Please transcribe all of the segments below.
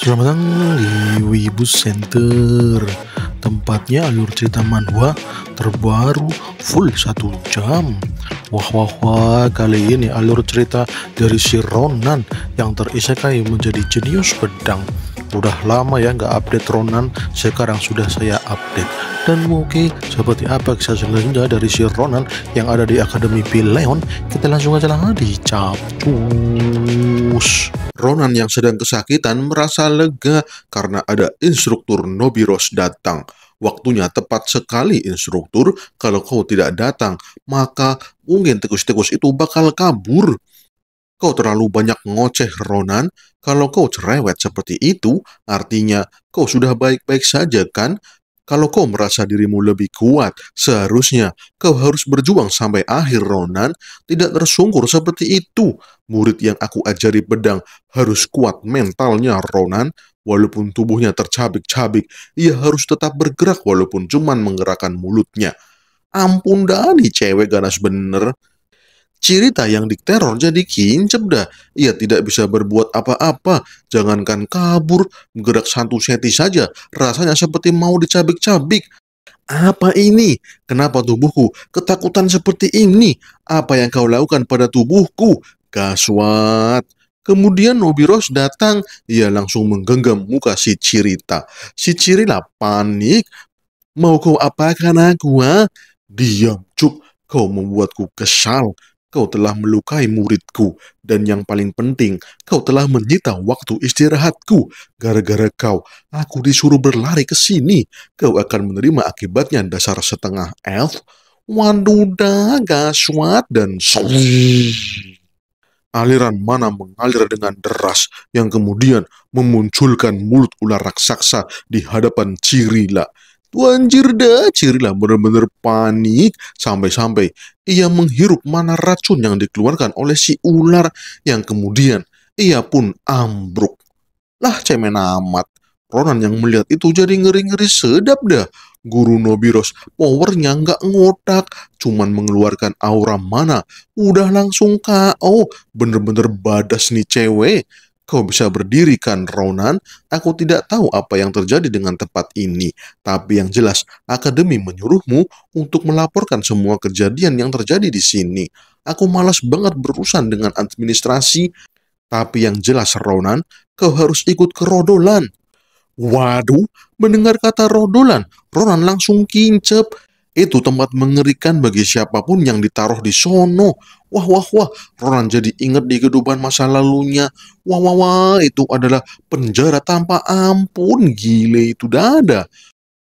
Selamat datang di Wibu Center Tempatnya alur cerita manhwa terbaru full satu jam Wah wah wah kali ini alur cerita dari si Ronan yang terisekai menjadi jenius pedang udah lama ya nggak update Ronan sekarang sudah saya update dan mungkin seperti apa kisah selanjutnya dari si Ronan yang ada di Akademi Leon kita langsung aja lah dicapus Ronan yang sedang kesakitan merasa lega karena ada instruktur Nobiros datang waktunya tepat sekali instruktur kalau kau tidak datang maka mungkin tikus-tikus itu bakal kabur Kau terlalu banyak ngoceh, Ronan. Kalau kau cerewet seperti itu, artinya kau sudah baik-baik saja, kan? Kalau kau merasa dirimu lebih kuat, seharusnya kau harus berjuang sampai akhir, Ronan. Tidak tersungkur seperti itu. Murid yang aku ajari pedang harus kuat mentalnya, Ronan. Walaupun tubuhnya tercabik-cabik, ia harus tetap bergerak walaupun cuman menggerakkan mulutnya. Ampun Dani, cewek ganas bener. Cirita yang diteror jadi kincep dah. Ia tidak bisa berbuat apa-apa. Jangankan kabur, gerak santu seti saja. Rasanya seperti mau dicabik-cabik. Apa ini? Kenapa tubuhku ketakutan seperti ini? Apa yang kau lakukan pada tubuhku? Gaswat. Kemudian Nobiros datang, ia langsung menggenggam muka si Cirita. Si Cirita panik. Mau kau apakan aku, ha? Diam, Cuk. Kau membuatku kesal kau telah melukai muridku, dan yang paling penting, kau telah menyita waktu istirahatku. Gara-gara kau, aku disuruh berlari ke sini. Kau akan menerima akibatnya dasar setengah elf, wanduda, gaswat, dan aliran mana mengalir dengan deras yang kemudian memunculkan mulut ular raksasa di hadapan Cirila Tuan dah, Cirila benar-benar panik sampai-sampai ia menghirup mana racun yang dikeluarkan oleh si ular yang kemudian ia pun ambruk. Lah cemen amat, Ronan yang melihat itu jadi ngeri-ngeri sedap dah. Guru Nobiros powernya nggak ngotak, cuman mengeluarkan aura mana. Udah langsung kau bener-bener badas nih cewek kau bisa berdirikan Ronan? Aku tidak tahu apa yang terjadi dengan tempat ini, tapi yang jelas akademi menyuruhmu untuk melaporkan semua kejadian yang terjadi di sini. Aku malas banget berurusan dengan administrasi, tapi yang jelas Ronan, kau harus ikut ke Rodolan. Waduh, mendengar kata Rodolan, Ronan langsung kincep. Itu tempat mengerikan bagi siapapun yang ditaruh di sono. Wah, wah, wah, Ronan jadi ingat di kehidupan masa lalunya. Wah, wah, wah, itu adalah penjara tanpa ampun. Gile itu dada.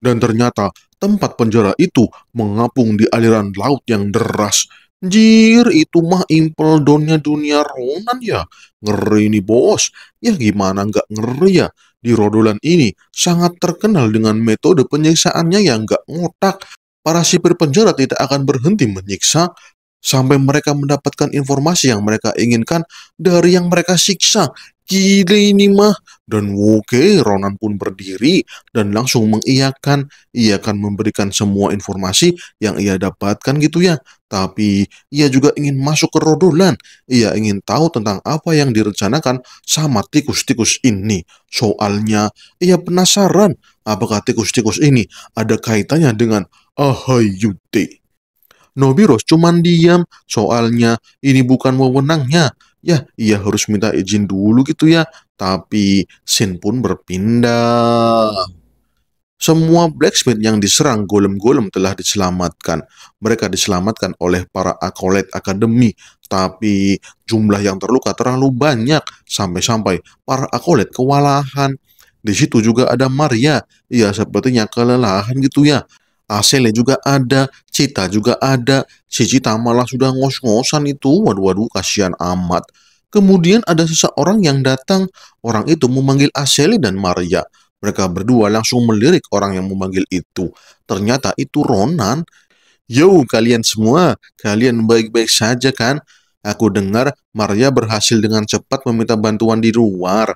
Dan ternyata tempat penjara itu mengapung di aliran laut yang deras. Jir, itu mah impel donnya dunia Ronan ya. Ngeri nih bos. Ya gimana nggak ngeri ya. Di Rodolan ini sangat terkenal dengan metode penyiksaannya yang nggak ngotak para sipir penjara tidak akan berhenti menyiksa sampai mereka mendapatkan informasi yang mereka inginkan dari yang mereka siksa. Gile ini mah. Dan oke Ronan pun berdiri dan langsung mengiyakan. Ia akan memberikan semua informasi yang ia dapatkan gitu ya. Tapi ia juga ingin masuk ke Rodolan. Ia ingin tahu tentang apa yang direncanakan sama tikus-tikus ini. Soalnya ia penasaran apakah tikus-tikus ini ada kaitannya dengan Ahayude. Nobiros cuman diam, soalnya ini bukan wewenangnya. Ya, ia harus minta izin dulu gitu ya. Tapi Sin pun berpindah. Semua blacksmith yang diserang golem-golem telah diselamatkan. Mereka diselamatkan oleh para akolet akademi, tapi jumlah yang terluka terlalu banyak sampai-sampai para akolet kewalahan. Di situ juga ada Maria, ia ya, sepertinya kelelahan gitu ya. Asele juga ada, Cita juga ada. Si Cita malah sudah ngos-ngosan itu. Waduh-waduh, kasihan amat. Kemudian ada seseorang yang datang. Orang itu memanggil Asele dan Maria. Mereka berdua langsung melirik orang yang memanggil itu. Ternyata itu Ronan. Yo, kalian semua, kalian baik-baik saja kan? Aku dengar Maria berhasil dengan cepat meminta bantuan di luar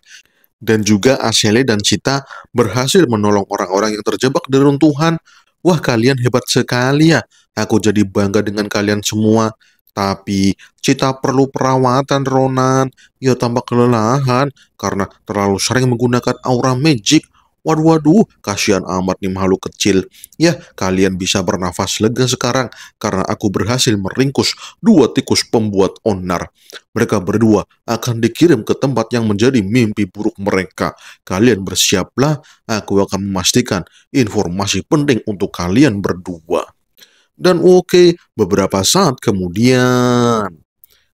dan juga Asele dan Cita berhasil menolong orang-orang yang terjebak di runtuhan. Wah kalian hebat sekali ya, aku jadi bangga dengan kalian semua. Tapi Cita perlu perawatan Ronan, ia tampak kelelahan karena terlalu sering menggunakan aura magic Waduh, waduh, kasihan amat nih makhluk kecil. Ya, kalian bisa bernafas lega sekarang karena aku berhasil meringkus dua tikus pembuat onar. Mereka berdua akan dikirim ke tempat yang menjadi mimpi buruk mereka. Kalian bersiaplah, aku akan memastikan informasi penting untuk kalian berdua. Dan oke, okay, beberapa saat kemudian...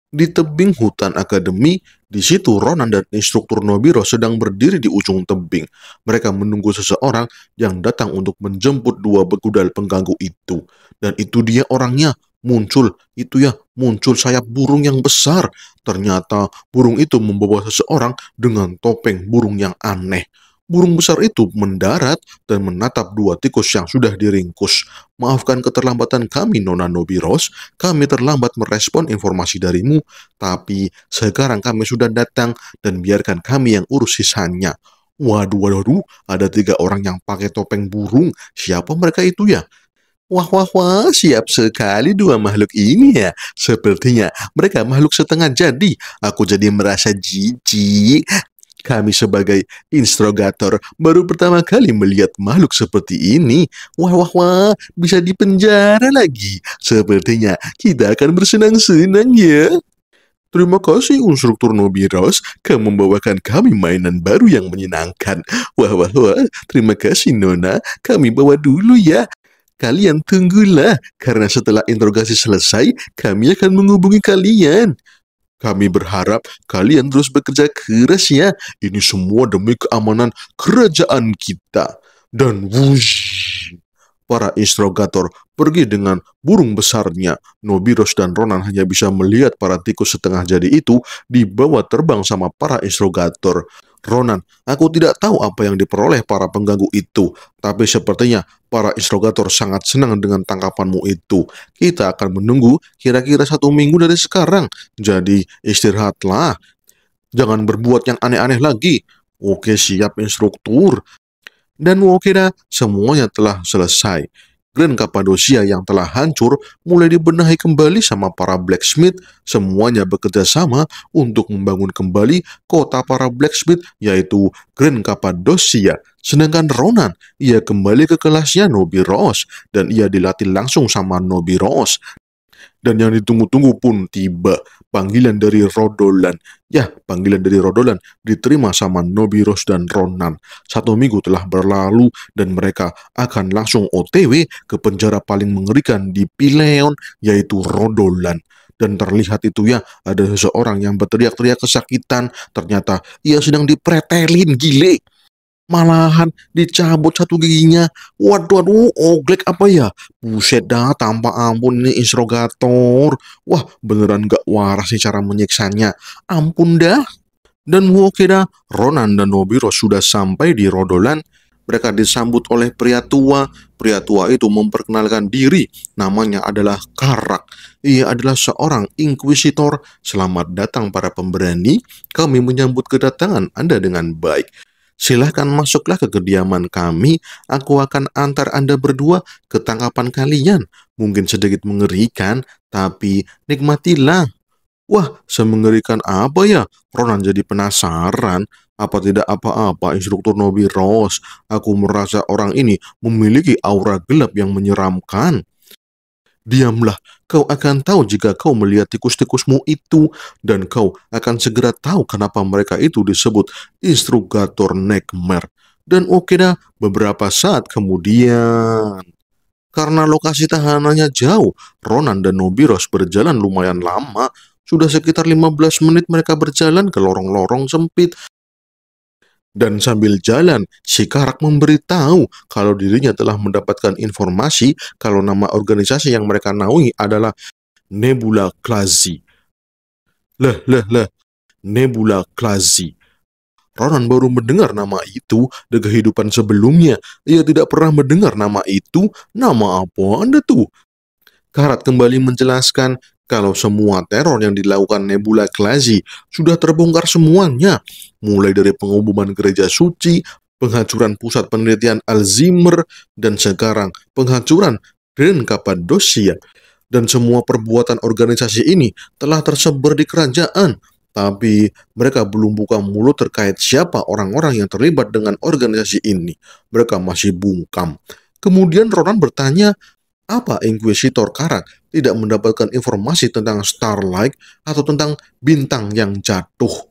Di tebing hutan akademi, di situ, Ronan dan instruktur Nobiro sedang berdiri di ujung tebing. Mereka menunggu seseorang yang datang untuk menjemput dua begudal pengganggu itu. Dan itu dia orangnya, muncul, itu ya, muncul sayap burung yang besar. Ternyata burung itu membawa seseorang dengan topeng burung yang aneh burung besar itu mendarat dan menatap dua tikus yang sudah diringkus. Maafkan keterlambatan kami, Nona Nobiros. Kami terlambat merespon informasi darimu, tapi sekarang kami sudah datang dan biarkan kami yang urus sisanya. Waduh, waduh, waduh, ada tiga orang yang pakai topeng burung. Siapa mereka itu ya? Wah, wah, wah, siap sekali dua makhluk ini ya. Sepertinya mereka makhluk setengah jadi. Aku jadi merasa jijik. Kami sebagai instrogator baru pertama kali melihat makhluk seperti ini. Wah, wah, wah, bisa dipenjara lagi. Sepertinya kita akan bersenang-senang ya. Terima kasih instruktur Nobiros, kamu membawakan kami mainan baru yang menyenangkan. Wah, wah, wah, terima kasih Nona, kami bawa dulu ya. Kalian tunggulah, karena setelah interogasi selesai, kami akan menghubungi kalian. Kami berharap kalian terus bekerja keras ya. Ini semua demi keamanan kerajaan kita. Dan wush. Para instruktur pergi dengan burung besarnya. Nobiros dan Ronan hanya bisa melihat para tikus setengah jadi itu dibawa terbang sama para instruktur. Ronan, aku tidak tahu apa yang diperoleh para pengganggu itu, tapi sepertinya para instruktur sangat senang dengan tangkapanmu itu. Kita akan menunggu kira-kira satu minggu dari sekarang, jadi istirahatlah. Jangan berbuat yang aneh-aneh lagi. Oke siap instruktur, dan Wokeda semuanya telah selesai. Grand Cappadocia yang telah hancur mulai dibenahi kembali sama para blacksmith. Semuanya bekerja sama untuk membangun kembali kota para blacksmith yaitu Grand Cappadocia. Sedangkan Ronan, ia kembali ke kelasnya Nobiros dan ia dilatih langsung sama Nobiros dan yang ditunggu-tunggu pun tiba. Panggilan dari Rodolan. Ya, panggilan dari Rodolan diterima sama Nobiros dan Ronan. Satu minggu telah berlalu dan mereka akan langsung OTW ke penjara paling mengerikan di Pileon, yaitu Rodolan. Dan terlihat itu ya, ada seseorang yang berteriak-teriak kesakitan. Ternyata ia sedang dipretelin gile malahan dicabut satu giginya. Waduh, aduh, oglek apa ya? Buset dah, tanpa ampun ini instrogator. Wah, beneran gak waras nih cara menyiksanya. Ampun dah. Dan dah. Ronan dan Nobiro sudah sampai di Rodolan. Mereka disambut oleh pria tua. Pria tua itu memperkenalkan diri. Namanya adalah Karak. Ia adalah seorang inkuisitor. Selamat datang para pemberani. Kami menyambut kedatangan Anda dengan baik. Silahkan masuklah ke kediaman kami, aku akan antar Anda berdua ke tangkapan kalian. Mungkin sedikit mengerikan, tapi nikmatilah. Wah, semengerikan apa ya? Ronan jadi penasaran. Apa tidak apa-apa instruktur Nobi Rose? Aku merasa orang ini memiliki aura gelap yang menyeramkan. Diamlah, kau akan tahu jika kau melihat tikus-tikusmu itu, dan kau akan segera tahu kenapa mereka itu disebut instrugator nekmer. Dan oke dah, beberapa saat kemudian. Karena lokasi tahanannya jauh, Ronan dan Nobiros berjalan lumayan lama. Sudah sekitar 15 menit mereka berjalan ke lorong-lorong sempit dan sambil jalan, si Karak memberitahu kalau dirinya telah mendapatkan informasi kalau nama organisasi yang mereka naungi adalah Nebula Klazi. Leh leh leh, Nebula Klazi. Ronan baru mendengar nama itu di kehidupan sebelumnya. Ia tidak pernah mendengar nama itu. Nama apa Anda tuh? Karat kembali menjelaskan kalau semua teror yang dilakukan Nebula Glazi sudah terbongkar semuanya, mulai dari pengumuman gereja suci, penghancuran pusat penelitian Alzheimer, dan sekarang penghancuran Grand Cappadocia. Dan semua perbuatan organisasi ini telah tersebar di kerajaan, tapi mereka belum buka mulut terkait siapa orang-orang yang terlibat dengan organisasi ini. Mereka masih bungkam. Kemudian Ronan bertanya apa Inquisitor Karak tidak mendapatkan informasi tentang Starlight atau tentang bintang yang jatuh?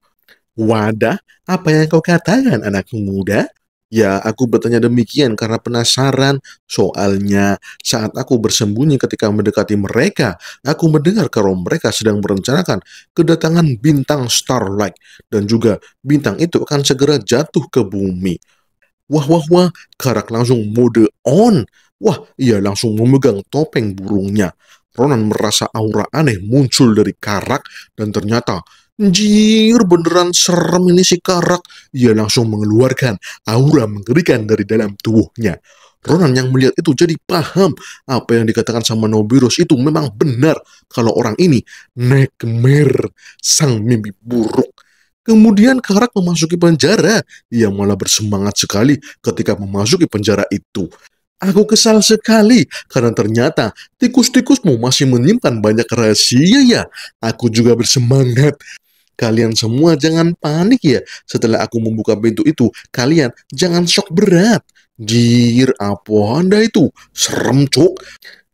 Wadah, apa yang kau katakan anak muda? Ya, aku bertanya demikian karena penasaran. Soalnya, saat aku bersembunyi ketika mendekati mereka, aku mendengar kalau mereka sedang merencanakan kedatangan bintang Starlight, dan juga bintang itu akan segera jatuh ke bumi. Wah, wah, wah, Karak langsung mode on. Wah, ia langsung memegang topeng burungnya. Ronan merasa aura aneh muncul dari karak dan ternyata jir beneran serem ini si karak. Ia langsung mengeluarkan aura mengerikan dari dalam tubuhnya. Ronan yang melihat itu jadi paham apa yang dikatakan sama Nobirus itu memang benar kalau orang ini Nekmer, sang mimpi buruk. Kemudian Karak memasuki penjara. Ia malah bersemangat sekali ketika memasuki penjara itu. Aku kesal sekali karena ternyata tikus-tikusmu masih menyimpan banyak rahasia ya. Aku juga bersemangat. Kalian semua jangan panik ya. Setelah aku membuka pintu itu, kalian jangan shock berat. Jir, apa anda itu? Serem, cuk.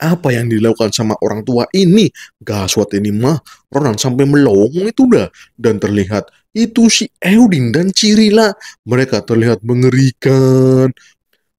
Apa yang dilakukan sama orang tua ini? Gaswat ini mah, Ronan sampai melongong itu dah. Dan terlihat itu si Eudin dan Cirila. Mereka terlihat mengerikan.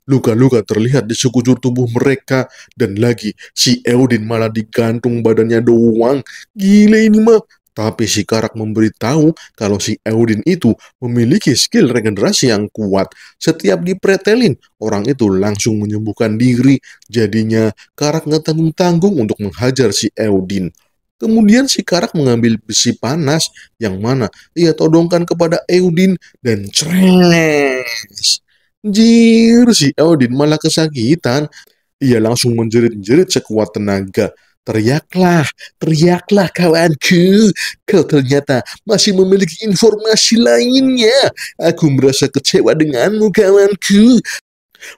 Luka-luka terlihat di sekujur tubuh mereka dan lagi si Eudin malah digantung badannya doang. gila ini mah. Tapi si Karak memberitahu kalau si Eudin itu memiliki skill regenerasi yang kuat. Setiap dipretelin, orang itu langsung menyembuhkan diri. Jadinya Karak nggak tanggung-tanggung untuk menghajar si Eudin. Kemudian si Karak mengambil besi panas yang mana ia todongkan kepada Eudin dan cres. Anjir, si Odin malah kesakitan. Ia langsung menjerit-jerit sekuat tenaga. Teriaklah, teriaklah kawanku. Kau ternyata masih memiliki informasi lainnya. Aku merasa kecewa denganmu kawanku.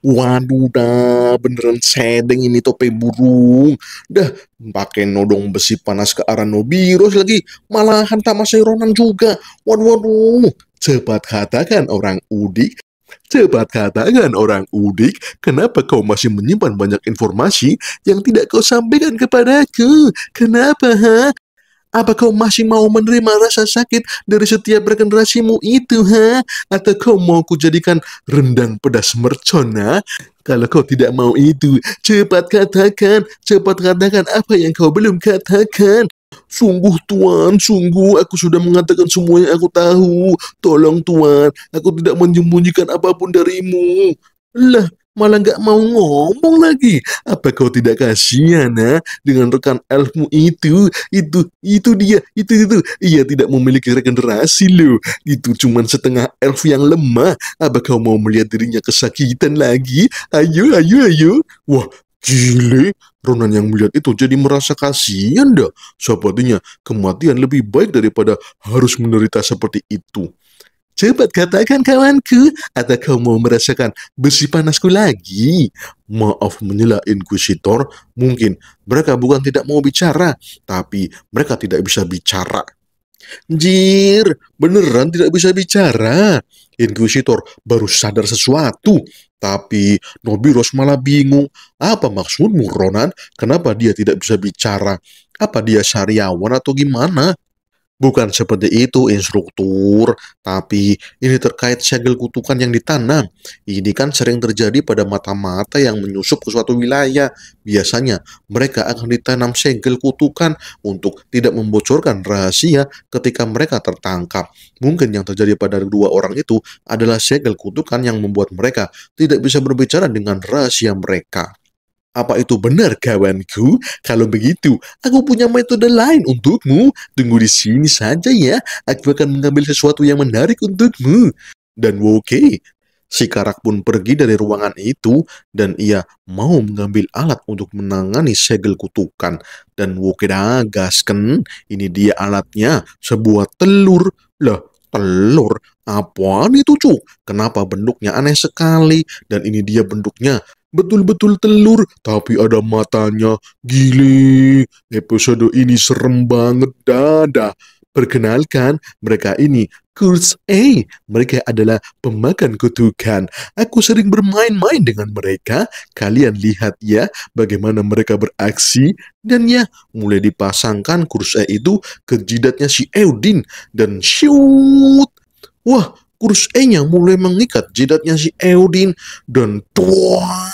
Waduh dah, beneran sedeng ini topeng burung. Dah, pakai nodong besi panas ke arah Nobiros lagi. Malahan tak masih Ronan juga. Waduh, waduh. Cepat katakan orang udik. Cepat katakan orang udik, kenapa kau masih menyimpan banyak informasi yang tidak kau sampaikan kepadaku? Kenapa, ha? Apa kau masih mau menerima rasa sakit dari setiap regenerasimu itu, ha? Atau kau mau kujadikan rendang pedas mercon, ha? Kalau kau tidak mau itu, cepat katakan, cepat katakan apa yang kau belum katakan. Sungguh Tuan, sungguh aku sudah mengatakan semua yang aku tahu. Tolong Tuan, aku tidak menyembunyikan apapun darimu. Lah, malah gak mau ngomong lagi. Apa kau tidak kasihan ha? dengan rekan elfmu itu? Itu, itu dia, itu, itu. Ia tidak memiliki regenerasi loh. Itu cuma setengah elf yang lemah. Apa kau mau melihat dirinya kesakitan lagi? Ayo, ayo, ayo. Wah, Gile, Ronan yang melihat itu jadi merasa kasihan dah. Sepertinya kematian lebih baik daripada harus menderita seperti itu. Cepat katakan kawanku, atau kau mau merasakan besi panasku lagi? Maaf menyela Inquisitor, mungkin mereka bukan tidak mau bicara, tapi mereka tidak bisa bicara. Jir, beneran tidak bisa bicara. Inquisitor baru sadar sesuatu. Tapi Nobiros malah bingung, apa maksudmu Ronan? Kenapa dia tidak bisa bicara? Apa dia syariawan atau gimana? Bukan seperti itu instruktur, tapi ini terkait segel kutukan yang ditanam. Ini kan sering terjadi pada mata-mata yang menyusup ke suatu wilayah. Biasanya mereka akan ditanam segel kutukan untuk tidak membocorkan rahasia ketika mereka tertangkap. Mungkin yang terjadi pada dua orang itu adalah segel kutukan yang membuat mereka tidak bisa berbicara dengan rahasia mereka. Apa itu benar kawanku? Kalau begitu, aku punya metode lain untukmu. Tunggu di sini saja ya. Aku akan mengambil sesuatu yang menarik untukmu. Dan okay. si karak pun pergi dari ruangan itu dan ia mau mengambil alat untuk menangani segel kutukan. Dan Woke gasken, ini dia alatnya, sebuah telur. Lah, telur? Apaan itu, Cuk? Kenapa bentuknya aneh sekali? Dan ini dia bentuknya betul-betul telur, tapi ada matanya. Gile, episode ini serem banget dadah Perkenalkan, mereka ini Kurs A. Mereka adalah pemakan kutukan. Aku sering bermain-main dengan mereka. Kalian lihat ya bagaimana mereka beraksi. Dan ya, mulai dipasangkan kurs A itu ke jidatnya si Eudin. Dan shoot! Wah, kurs E-nya mulai mengikat jidatnya si Eudin. Dan tuang!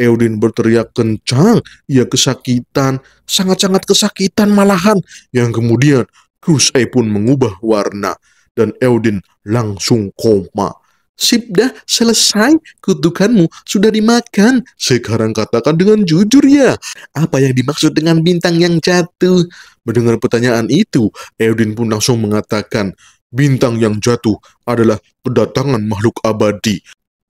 Eudin berteriak kencang. Ia kesakitan, sangat-sangat kesakitan malahan. Yang kemudian Kusei pun mengubah warna dan Eudin langsung koma. Sip dah, selesai. Kutukanmu sudah dimakan. Sekarang katakan dengan jujur ya. Apa yang dimaksud dengan bintang yang jatuh? Mendengar pertanyaan itu, Eudin pun langsung mengatakan, bintang yang jatuh adalah kedatangan makhluk abadi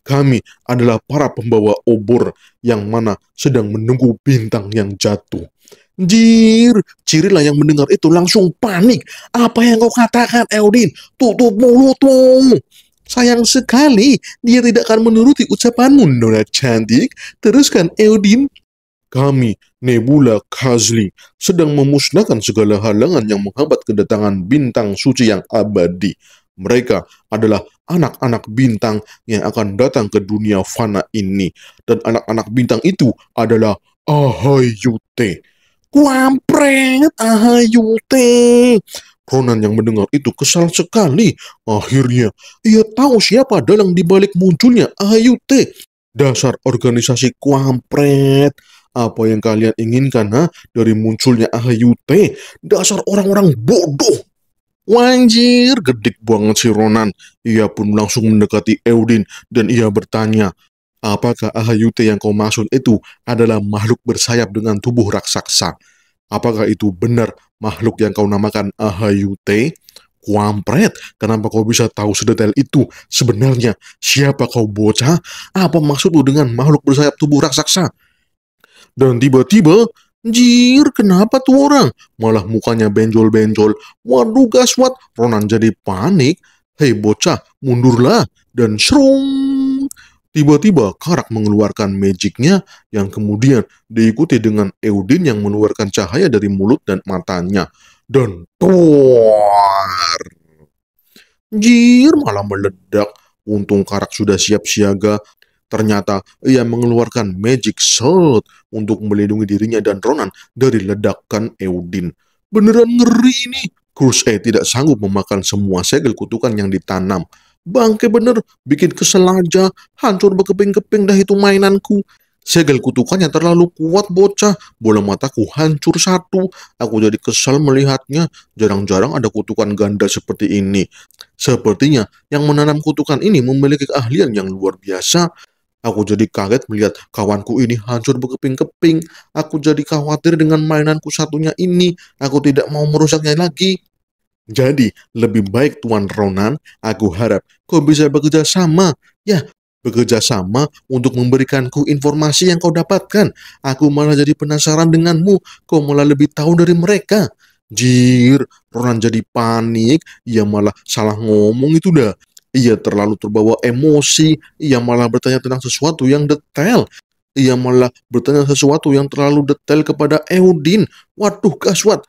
kami adalah para pembawa obor yang mana sedang menunggu bintang yang jatuh. Jir, Cirila yang mendengar itu langsung panik. Apa yang kau katakan, Eldin? Tutup mulutmu. Sayang sekali, dia tidak akan menuruti ucapanmu, Nona Cantik. Teruskan, Eldin. Kami, Nebula Kazli, sedang memusnahkan segala halangan yang menghambat kedatangan bintang suci yang abadi. Mereka adalah anak-anak bintang yang akan datang ke dunia fana ini. Dan anak-anak bintang itu adalah Ahayute. Kuampret Ahayute. Ronan yang mendengar itu kesal sekali. Akhirnya, ia tahu siapa dalang dibalik munculnya Ahayute. Dasar organisasi kuampret. Apa yang kalian inginkan ha? dari munculnya Ahayute? Dasar orang-orang bodoh. Wanjir, gedik banget si Ronan. Ia pun langsung mendekati Eudin dan ia bertanya, apakah Ahayute yang kau maksud itu adalah makhluk bersayap dengan tubuh raksasa? Apakah itu benar makhluk yang kau namakan Ahayute? Kuampret, kenapa kau bisa tahu sedetail itu? Sebenarnya, siapa kau bocah? Apa maksudmu dengan makhluk bersayap tubuh raksasa? Dan tiba-tiba, Jir, kenapa tuh orang? Malah mukanya benjol-benjol. Waduh, gaswat. Ronan jadi panik. Hei bocah, mundurlah. Dan serong. Tiba-tiba Karak mengeluarkan magicnya yang kemudian diikuti dengan Eudin yang mengeluarkan cahaya dari mulut dan matanya. Dan tuar. Jir, malah meledak. Untung Karak sudah siap siaga, Ternyata ia mengeluarkan magic shield untuk melindungi dirinya dan Ronan dari ledakan Eudin. Beneran ngeri ini. Crusade tidak sanggup memakan semua segel kutukan yang ditanam. Bangke bener, bikin kesel aja, hancur berkeping-keping dah itu mainanku. Segel kutukan yang terlalu kuat bocah, bola mataku hancur satu. Aku jadi kesal melihatnya, jarang-jarang ada kutukan ganda seperti ini. Sepertinya yang menanam kutukan ini memiliki keahlian yang luar biasa. Aku jadi kaget melihat kawanku ini hancur berkeping-keping. Aku jadi khawatir dengan mainanku satunya ini. Aku tidak mau merusaknya lagi. Jadi, lebih baik Tuan Ronan, aku harap kau bisa bekerja sama. Ya, bekerja sama untuk memberikanku informasi yang kau dapatkan. Aku malah jadi penasaran denganmu. Kau malah lebih tahu dari mereka. Jir, Ronan jadi panik. Ia malah salah ngomong itu dah. Ia terlalu terbawa emosi, ia malah bertanya tentang sesuatu yang detail. Ia malah bertanya sesuatu yang terlalu detail kepada Eudin. Waduh, kaswat.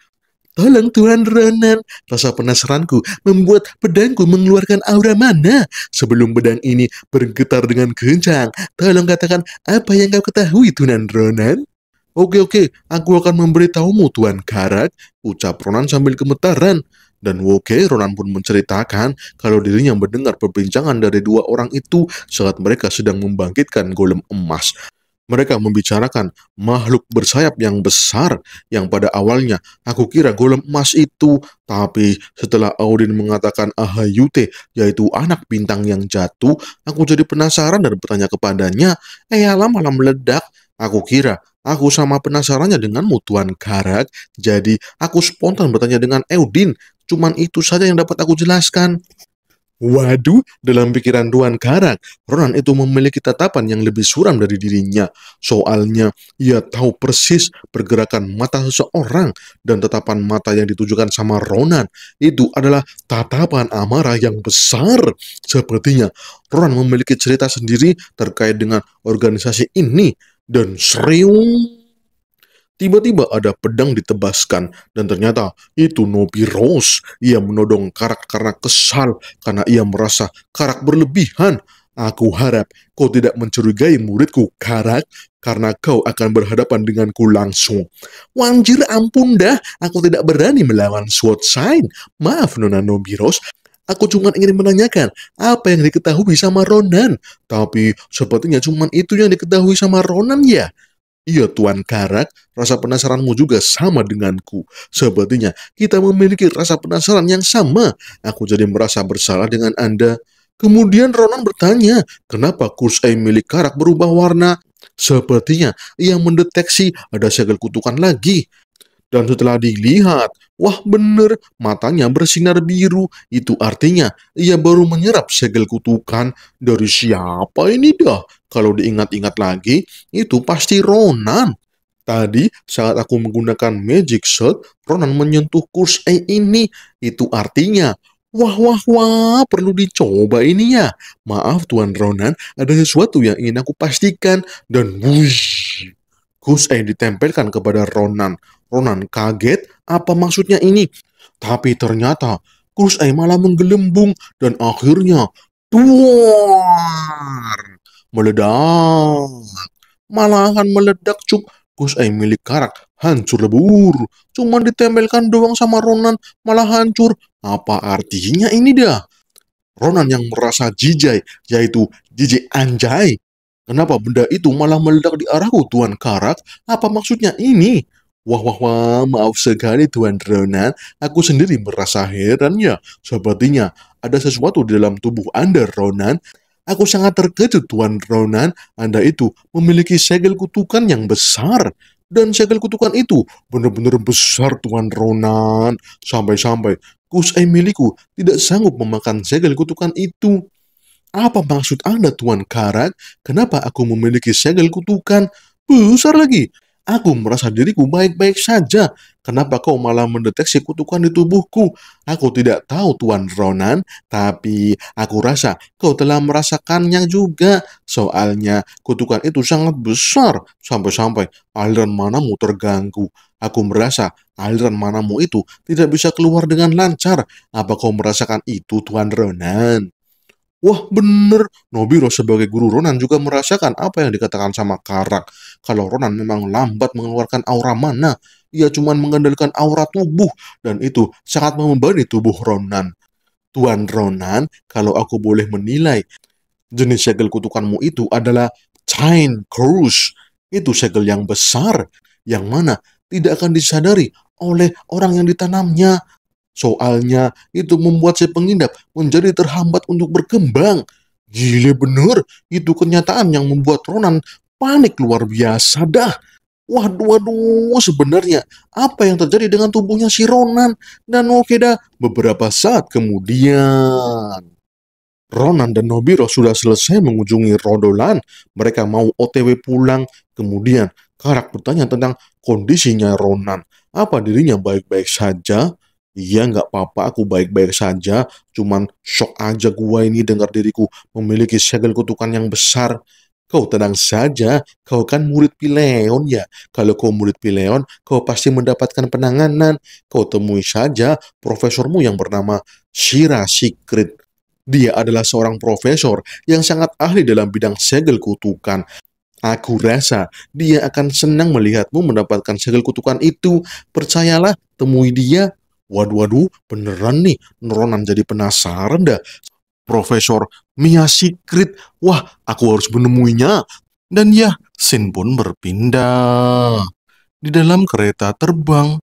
Tolong Tuhan Ronan, rasa penasaranku membuat pedangku mengeluarkan aura mana. Sebelum pedang ini bergetar dengan kencang, tolong katakan apa yang kau ketahui Tuhan Ronan. Oke oke, aku akan memberitahumu Tuan Karak, ucap Ronan sambil gemetaran. Dan Woke Ronan pun menceritakan kalau dirinya mendengar perbincangan dari dua orang itu saat mereka sedang membangkitkan golem emas. Mereka membicarakan makhluk bersayap yang besar yang pada awalnya aku kira golem emas itu, tapi setelah Audin mengatakan Ahayute, yaitu anak bintang yang jatuh, aku jadi penasaran dan bertanya kepadanya, eh alam malam meledak, aku kira Aku sama penasarannya dengan mutuan Karak, jadi aku spontan bertanya dengan Eudin, Cuman itu saja yang dapat aku jelaskan. Waduh, dalam pikiran Duan Karang, Ronan itu memiliki tatapan yang lebih suram dari dirinya. Soalnya, ia tahu persis pergerakan mata seseorang dan tatapan mata yang ditujukan sama Ronan. Itu adalah tatapan amarah yang besar. Sepertinya, Ronan memiliki cerita sendiri terkait dengan organisasi ini. Dan serius Tiba-tiba ada pedang ditebaskan dan ternyata itu Nobi Rose. Ia menodong Karak karena kesal karena ia merasa Karak berlebihan. Aku harap kau tidak mencurigai muridku, Karak, karena kau akan berhadapan denganku langsung. Wanjir ampun dah, aku tidak berani melawan Sword Sign. Maaf Nona Nobi Rose, Aku cuma ingin menanyakan apa yang diketahui sama Ronan. Tapi sepertinya cuma itu yang diketahui sama Ronan ya. Iya Tuan Karak, rasa penasaranmu juga sama denganku. Sepertinya kita memiliki rasa penasaran yang sama. Aku jadi merasa bersalah dengan Anda. Kemudian Ronan bertanya, kenapa kursai milik Karak berubah warna? Sepertinya ia mendeteksi ada segel kutukan lagi. Dan setelah dilihat, Wah bener, matanya bersinar biru. Itu artinya ia baru menyerap segel kutukan. Dari siapa ini dah? Kalau diingat-ingat lagi, itu pasti Ronan. Tadi saat aku menggunakan magic shot, Ronan menyentuh kurs E ini. Itu artinya, wah wah wah, perlu dicoba ini ya. Maaf Tuan Ronan, ada sesuatu yang ingin aku pastikan. Dan wush, Gus E ditempelkan kepada Ronan. Ronan kaget, apa maksudnya ini? Tapi ternyata Gus E malah menggelembung dan akhirnya duar meledak. Malahan meledak cuk Gus E milik Karak hancur lebur. Cuma ditempelkan doang sama Ronan malah hancur. Apa artinya ini dah? Ronan yang merasa jijai, yaitu jijik anjay, Kenapa benda itu malah meledak di arahku, Tuan Karak? Apa maksudnya ini? Wah, wah, wah, maaf sekali Tuan Ronan. Aku sendiri merasa heran ya. Sepertinya ada sesuatu di dalam tubuh Anda, Ronan. Aku sangat terkejut, Tuan Ronan. Anda itu memiliki segel kutukan yang besar. Dan segel kutukan itu benar-benar besar, Tuan Ronan. Sampai-sampai kusai Emiliku tidak sanggup memakan segel kutukan itu. Apa maksud Anda, Tuan Karak? Kenapa aku memiliki segel kutukan? Besar lagi. Aku merasa diriku baik-baik saja. Kenapa kau malah mendeteksi kutukan di tubuhku? Aku tidak tahu, Tuan Ronan, tapi aku rasa kau telah merasakannya juga. Soalnya, kutukan itu sangat besar, sampai-sampai aliran manamu terganggu. Aku merasa aliran manamu itu tidak bisa keluar dengan lancar. Apa kau merasakan itu, Tuan Ronan? Wah bener, Nobiro sebagai guru Ronan juga merasakan apa yang dikatakan sama Karak. Kalau Ronan memang lambat mengeluarkan aura mana, ia cuma mengendalikan aura tubuh dan itu sangat membebani tubuh Ronan. Tuan Ronan, kalau aku boleh menilai, jenis segel kutukanmu itu adalah Chain Cruise. Itu segel yang besar, yang mana tidak akan disadari oleh orang yang ditanamnya. Soalnya itu membuat si pengindap menjadi terhambat untuk berkembang. Gile bener, itu kenyataan yang membuat Ronan panik luar biasa dah. Waduh, waduh, sebenarnya apa yang terjadi dengan tubuhnya si Ronan dan oke dah beberapa saat kemudian? Ronan dan Nobiro sudah selesai mengunjungi Rodolan. Mereka mau OTW pulang. Kemudian, Karak bertanya tentang kondisinya Ronan. Apa dirinya baik-baik saja? Iya nggak apa-apa, aku baik-baik saja, cuman shock aja gua ini dengar diriku memiliki segel kutukan yang besar. Kau tenang saja, kau kan murid Pileon ya. Kalau kau murid Pileon, kau pasti mendapatkan penanganan. Kau temui saja profesormu yang bernama Shira Secret. Dia adalah seorang profesor yang sangat ahli dalam bidang segel kutukan. Aku rasa dia akan senang melihatmu mendapatkan segel kutukan itu. Percayalah, temui dia Waduh, waduh, beneran nih, Ronan jadi penasaran dah. Profesor Mia Secret, wah, aku harus menemuinya. Dan ya, Sin pun berpindah. Di dalam kereta terbang,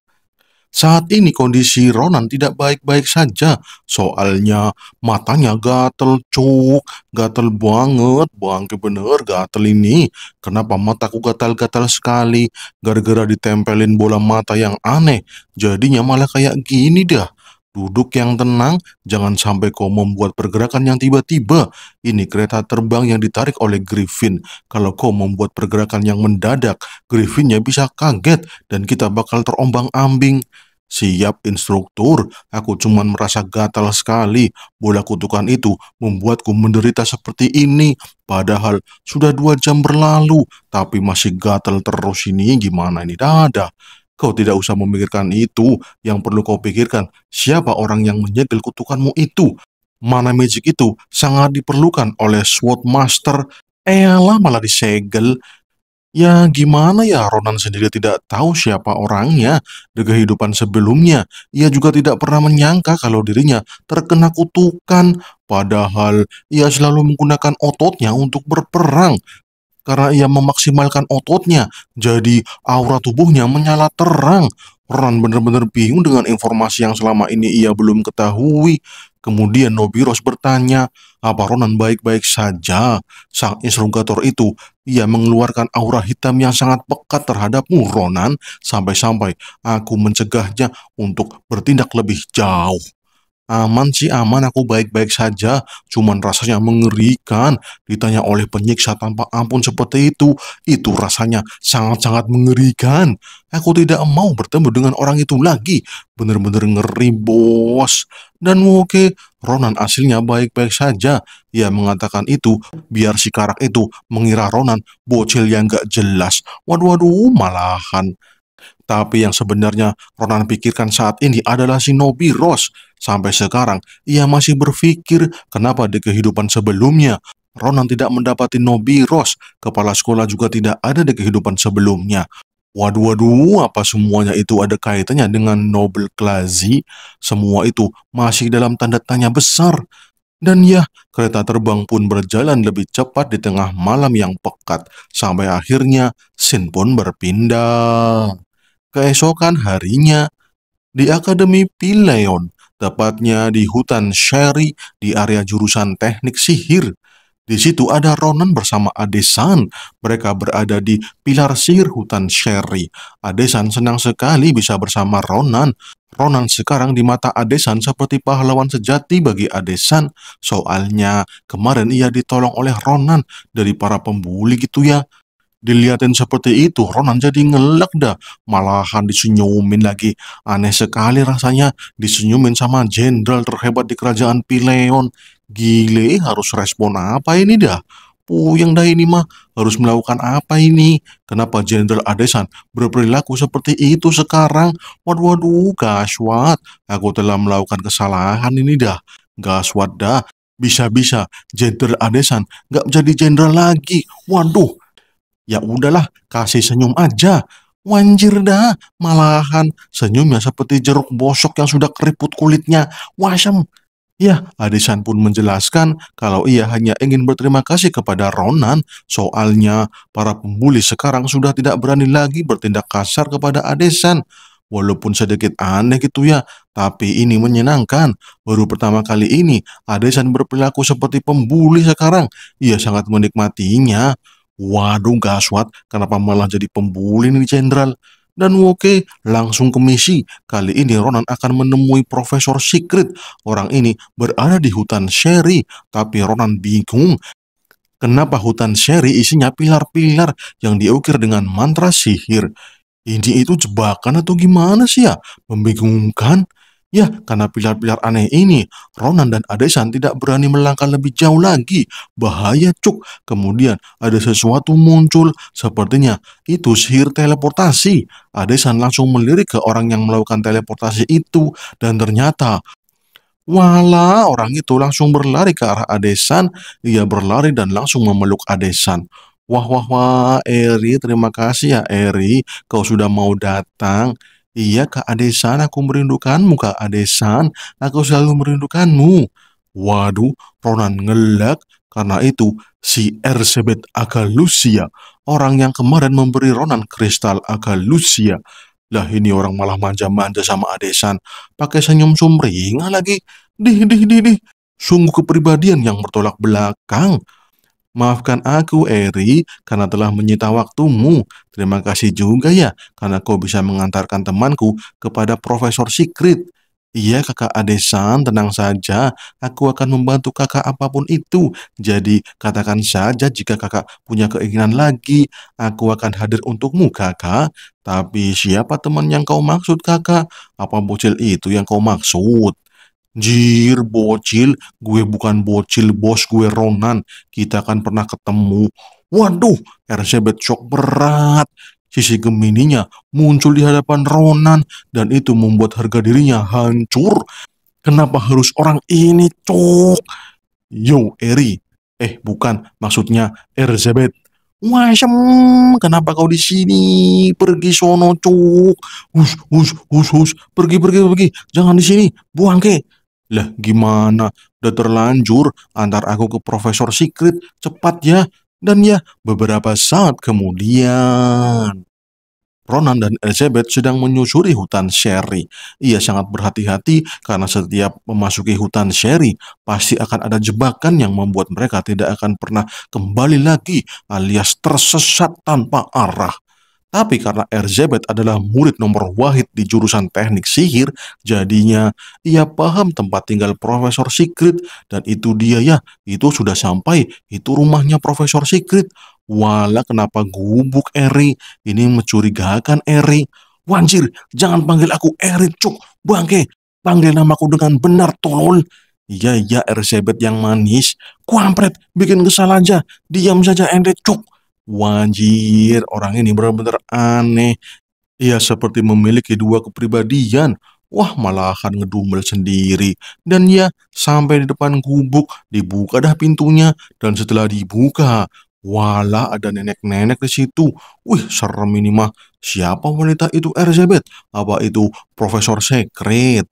saat ini kondisi Ronan tidak baik-baik saja. Soalnya matanya gatel cuk, gatel banget, bangke bener gatel ini. Kenapa mataku gatal-gatal sekali? Gara-gara ditempelin bola mata yang aneh. Jadinya malah kayak gini dah. Duduk yang tenang, jangan sampai kau membuat pergerakan yang tiba-tiba. Ini kereta terbang yang ditarik oleh Griffin. Kalau kau membuat pergerakan yang mendadak, Griffinnya bisa kaget dan kita bakal terombang-ambing. Siap, instruktur. Aku cuman merasa gatal sekali. Bola kutukan itu membuatku menderita seperti ini. Padahal sudah dua jam berlalu, tapi masih gatal terus ini. Gimana ini dada? Kau tidak usah memikirkan itu. Yang perlu kau pikirkan, siapa orang yang menyegel kutukanmu itu? Mana magic itu sangat diperlukan oleh Sword Master. Eyalah eh, malah disegel. Ya gimana ya Ronan sendiri tidak tahu siapa orangnya di kehidupan sebelumnya. Ia juga tidak pernah menyangka kalau dirinya terkena kutukan. Padahal ia selalu menggunakan ototnya untuk berperang. Karena ia memaksimalkan ototnya, jadi aura tubuhnya menyala terang. Ron benar-benar bingung dengan informasi yang selama ini ia belum ketahui. Kemudian Nobiros bertanya, apa Ronan baik-baik saja? Sang instrumentator itu, ia mengeluarkan aura hitam yang sangat pekat terhadapmu Ronan, sampai-sampai aku mencegahnya untuk bertindak lebih jauh. Aman sih aman, aku baik-baik saja. Cuman rasanya mengerikan. Ditanya oleh penyiksa tanpa ampun seperti itu. Itu rasanya sangat-sangat mengerikan. Aku tidak mau bertemu dengan orang itu lagi. Bener-bener ngeri bos. Dan oke, Ronan aslinya baik-baik saja. Ia mengatakan itu biar si karak itu mengira Ronan bocil yang gak jelas. Waduh-waduh malahan. Tapi yang sebenarnya Ronan pikirkan saat ini adalah Shinobi Rose. Sampai sekarang, ia masih berpikir kenapa di kehidupan sebelumnya Ronan tidak mendapati Nobi Rose. Kepala sekolah juga tidak ada di kehidupan sebelumnya. Waduh, waduh, apa semuanya itu ada kaitannya dengan Nobel Klazi? Semua itu masih dalam tanda tanya besar. Dan ya, kereta terbang pun berjalan lebih cepat di tengah malam yang pekat, sampai akhirnya Sin pun berpindah keesokan harinya di Akademi Pileon, tepatnya di hutan Sherry di area jurusan teknik sihir. Di situ ada Ronan bersama Adesan. Mereka berada di pilar sihir hutan Sherry. Adesan senang sekali bisa bersama Ronan. Ronan sekarang di mata Adesan seperti pahlawan sejati bagi Adesan. Soalnya kemarin ia ditolong oleh Ronan dari para pembuli gitu ya. Dilihatin seperti itu, Ronan jadi ngelek dah. Malahan disenyumin lagi. Aneh sekali rasanya disenyumin sama jenderal terhebat di kerajaan Pileon. Gile harus respon apa ini dah? Puyeng dah ini mah, harus melakukan apa ini? Kenapa Jenderal Adesan berperilaku seperti itu sekarang? Waduh, waduh, gaswat. Aku telah melakukan kesalahan ini dah. Gaswat dah, bisa-bisa Jenderal Adesan gak jadi jenderal lagi. Waduh, Ya udahlah, kasih senyum aja. Wanjir dah, malahan senyumnya seperti jeruk bosok yang sudah keriput kulitnya. Wasem. Ya, Adisan pun menjelaskan kalau ia hanya ingin berterima kasih kepada Ronan, soalnya para pembuli sekarang sudah tidak berani lagi bertindak kasar kepada Adesan. Walaupun sedikit aneh gitu ya, tapi ini menyenangkan. Baru pertama kali ini, Adesan berperilaku seperti pembuli sekarang. Ia sangat menikmatinya. Waduh gak suat, kenapa malah jadi pembuli nih jenderal? Dan Woke langsung ke misi. Kali ini Ronan akan menemui Profesor Secret. Orang ini berada di hutan Sherry, tapi Ronan bingung kenapa hutan Sherry isinya pilar-pilar yang diukir dengan mantra sihir. Ini itu jebakan atau gimana sih ya? Membingungkan. Ya, karena pilar-pilar aneh ini, Ronan dan Adesan tidak berani melangkah lebih jauh lagi. Bahaya, Cuk. Kemudian ada sesuatu muncul, sepertinya itu sihir teleportasi. Adesan langsung melirik ke orang yang melakukan teleportasi itu dan ternyata Wala, orang itu langsung berlari ke arah Adesan. Ia berlari dan langsung memeluk Adesan. Wah, wah, wah, Eri, terima kasih ya, Eri. Kau sudah mau datang. Iya Kak Adesan, aku merindukanmu Kak Adesan, aku selalu merindukanmu. Waduh, Ronan ngelak, karena itu si Ersebet Agalusia, orang yang kemarin memberi Ronan kristal Agalusia. Lah ini orang malah manja-manja sama Adesan, pakai senyum sumringah lagi. Dih, dih, dih, dih. Sungguh kepribadian yang bertolak belakang. Maafkan aku, Eri, karena telah menyita waktumu. Terima kasih juga ya, karena kau bisa mengantarkan temanku kepada Profesor Secret. Iya kakak Adesan, tenang saja. Aku akan membantu kakak apapun itu. Jadi katakan saja jika kakak punya keinginan lagi. Aku akan hadir untukmu kakak. Tapi siapa teman yang kau maksud kakak? Apa bocil itu yang kau maksud? Jir, bocil, gue bukan bocil, bos gue Ronan. Kita kan pernah ketemu. Waduh, Elizabeth shock berat. Sisi Gemininya muncul di hadapan Ronan dan itu membuat harga dirinya hancur. Kenapa harus orang ini, cok? Yo, Eri. Eh, bukan. Maksudnya Elizabeth. Wasem, kenapa kau di sini? Pergi sono, cok. Hus, hus, hus, hus. Pergi, pergi, pergi. Jangan di sini. Buang, ke. Lah gimana? Udah terlanjur antar aku ke Profesor Secret. Cepat ya. Dan ya, beberapa saat kemudian... Ronan dan Elizabeth sedang menyusuri hutan Sherry. Ia sangat berhati-hati karena setiap memasuki hutan Sherry, pasti akan ada jebakan yang membuat mereka tidak akan pernah kembali lagi alias tersesat tanpa arah. Tapi karena Erzabeth adalah murid nomor wahid di jurusan teknik sihir, jadinya ia paham tempat tinggal Profesor Secret dan itu dia ya, itu sudah sampai, itu rumahnya Profesor Secret. Wala kenapa gubuk Eri, ini mencurigakan Eri. Wanjir, jangan panggil aku Eri Cuk, bangke, panggil namaku dengan benar tolol. Iya, iya Erzabeth yang manis, kuampret, bikin kesal aja, diam saja Eri Cuk. Wanjir, orang ini benar-benar aneh. Ia seperti memiliki dua kepribadian. Wah malahan ngedumel sendiri. Dan ya sampai di depan gubuk dibuka dah pintunya. Dan setelah dibuka Wala ada nenek-nenek di situ. Wih, serem ini mah. Siapa wanita itu Elizabeth? Apa itu Profesor Sekret?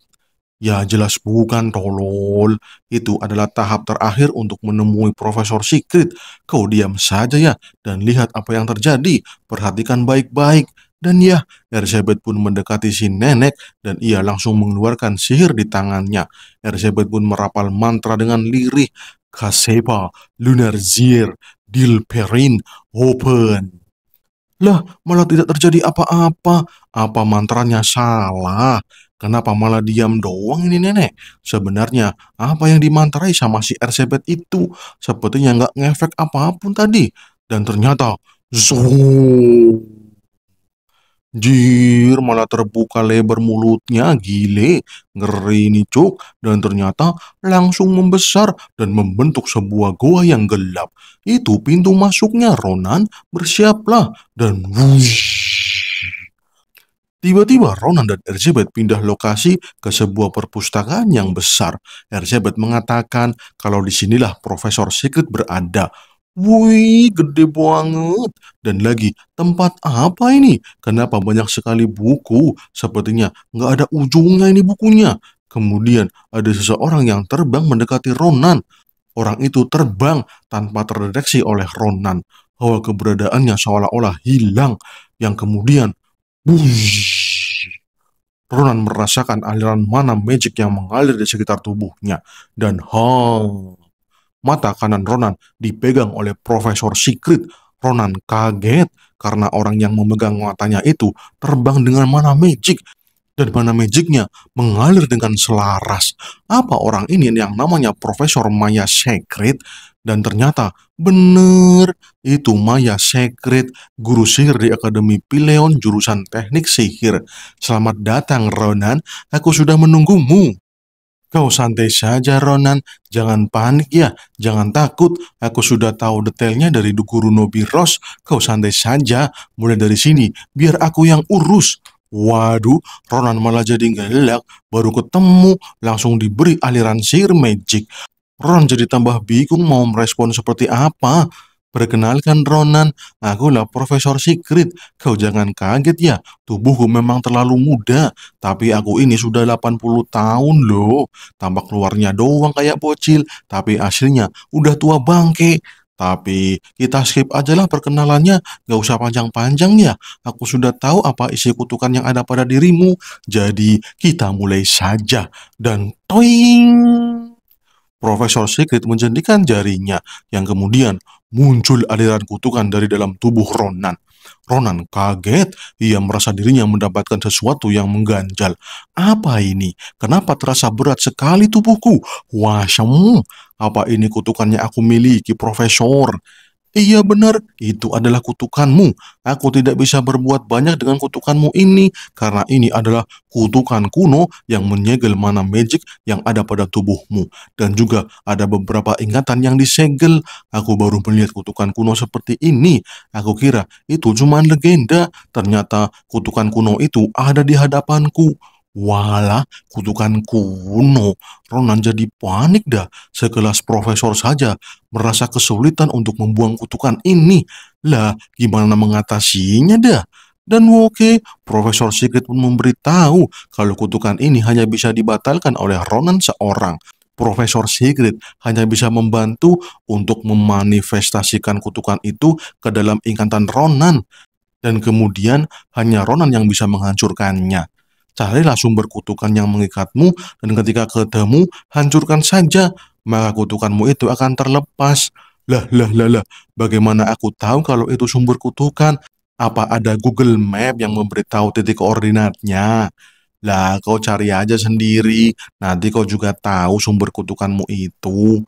Ya jelas bukan tolol. Itu adalah tahap terakhir untuk menemui Profesor Secret. Kau diam saja ya dan lihat apa yang terjadi. Perhatikan baik-baik. Dan ya, Elizabeth pun mendekati si nenek dan ia langsung mengeluarkan sihir di tangannya. Elizabeth pun merapal mantra dengan lirih. Kasepa, Lunar Zir, Dilperin, Open. Lah, malah tidak terjadi apa-apa. Apa mantranya salah? Kenapa malah diam doang ini nenek? Sebenarnya apa yang dimantrai sama si Ersebet itu sepertinya nggak ngefek apapun tadi. Dan ternyata zoom. Jir malah terbuka lebar mulutnya gile, ngeri nih cuk, dan ternyata langsung membesar dan membentuk sebuah goa yang gelap. Itu pintu masuknya Ronan, bersiaplah, dan wush. Tiba-tiba Ronan dan Elizabeth pindah lokasi ke sebuah perpustakaan yang besar. Elizabeth mengatakan kalau disinilah Profesor Secret berada. Wih, gede banget. Dan lagi, tempat apa ini? Kenapa banyak sekali buku? Sepertinya nggak ada ujungnya ini bukunya. Kemudian ada seseorang yang terbang mendekati Ronan. Orang itu terbang tanpa terdeteksi oleh Ronan. Hawa keberadaannya seolah-olah hilang. Yang kemudian Ronan merasakan aliran mana magic yang mengalir di sekitar tubuhnya. Dan ha, mata kanan Ronan dipegang oleh Profesor Secret. Ronan kaget karena orang yang memegang matanya itu terbang dengan mana magic dan mana magicnya mengalir dengan selaras. Apa orang ini yang namanya Profesor Maya Secret dan ternyata bener itu Maya Secret guru sihir di Akademi Pileon jurusan teknik sihir. Selamat datang Ronan, aku sudah menunggumu. Kau santai saja Ronan, jangan panik ya, jangan takut, aku sudah tahu detailnya dari guru Nobi Ross, kau santai saja, mulai dari sini, biar aku yang urus. Waduh, Ronan malah jadi gelak, baru ketemu langsung diberi aliran sihir magic. Ron jadi tambah bingung mau merespon seperti apa. Perkenalkan Ronan, aku akulah Profesor Secret. Kau jangan kaget ya, tubuhku memang terlalu muda. Tapi aku ini sudah 80 tahun loh. Tampak luarnya doang kayak bocil, tapi aslinya udah tua bangke. Tapi kita skip aja lah perkenalannya, gak usah panjang-panjang ya. Aku sudah tahu apa isi kutukan yang ada pada dirimu. Jadi kita mulai saja. Dan toing! Profesor Secret menjendikan jarinya yang kemudian muncul aliran kutukan dari dalam tubuh Ronan. Ronan kaget, ia merasa dirinya mendapatkan sesuatu yang mengganjal. Apa ini? Kenapa terasa berat sekali tubuhku? Wah, semu. Apa ini kutukannya aku miliki, Profesor? Iya benar, itu adalah kutukanmu. Aku tidak bisa berbuat banyak dengan kutukanmu ini, karena ini adalah kutukan kuno yang menyegel mana magic yang ada pada tubuhmu. Dan juga ada beberapa ingatan yang disegel. Aku baru melihat kutukan kuno seperti ini. Aku kira itu cuma legenda. Ternyata kutukan kuno itu ada di hadapanku. Walah, kutukan kuno. Ronan jadi panik dah. Sekelas profesor saja merasa kesulitan untuk membuang kutukan ini. Lah, gimana mengatasinya dah? Dan oke Profesor Secret pun memberitahu kalau kutukan ini hanya bisa dibatalkan oleh Ronan seorang. Profesor Secret hanya bisa membantu untuk memanifestasikan kutukan itu ke dalam ingatan Ronan. Dan kemudian hanya Ronan yang bisa menghancurkannya carilah sumber kutukan yang mengikatmu, dan ketika ketemu, hancurkan saja, maka kutukanmu itu akan terlepas. Lah, lah, lah, lah, bagaimana aku tahu kalau itu sumber kutukan? Apa ada Google Map yang memberitahu titik koordinatnya? Lah, kau cari aja sendiri, nanti kau juga tahu sumber kutukanmu itu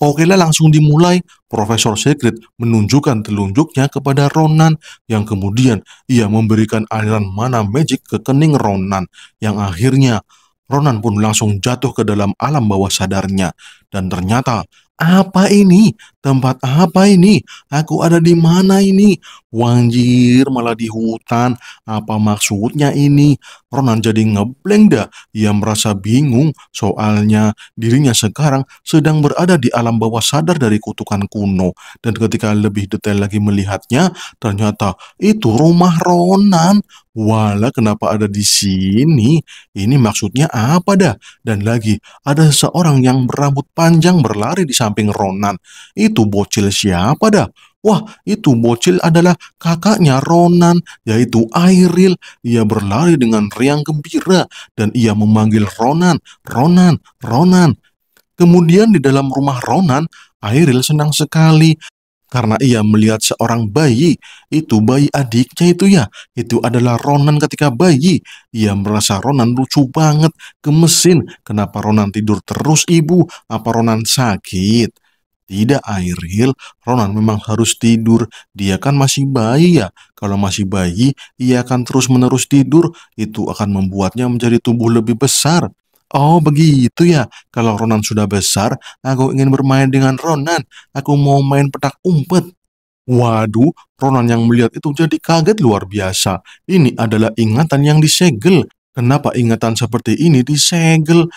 lah langsung dimulai. Profesor Secret menunjukkan telunjuknya kepada Ronan yang kemudian ia memberikan aliran mana magic ke kening Ronan yang akhirnya Ronan pun langsung jatuh ke dalam alam bawah sadarnya dan ternyata apa ini? Tempat apa ini? Aku ada di mana ini? Wanjir, malah di hutan. Apa maksudnya ini? Ronan jadi ngebleng dah. Ia merasa bingung soalnya dirinya sekarang sedang berada di alam bawah sadar dari kutukan kuno. Dan ketika lebih detail lagi melihatnya, ternyata itu rumah Ronan. Wala kenapa ada di sini? Ini maksudnya apa dah? Dan lagi, ada seseorang yang berambut panjang berlari di samping Ronan. Itu bocil siapa dah? Wah, itu bocil adalah kakaknya Ronan, yaitu Airil. Ia berlari dengan riang gembira dan ia memanggil Ronan, Ronan, Ronan. Kemudian di dalam rumah Ronan, Airil senang sekali karena ia melihat seorang bayi. Itu bayi adiknya itu ya. Itu adalah Ronan ketika bayi. Ia merasa Ronan lucu banget, gemesin. Kenapa Ronan tidur terus ibu? Apa Ronan sakit? Tidak Airil, Ronan memang harus tidur. Dia kan masih bayi ya. Kalau masih bayi, ia akan terus-menerus tidur. Itu akan membuatnya menjadi tumbuh lebih besar. Oh begitu ya, kalau Ronan sudah besar, aku ingin bermain dengan Ronan. Aku mau main petak umpet. Waduh, Ronan yang melihat itu jadi kaget luar biasa. Ini adalah ingatan yang disegel. Kenapa ingatan seperti ini disegel?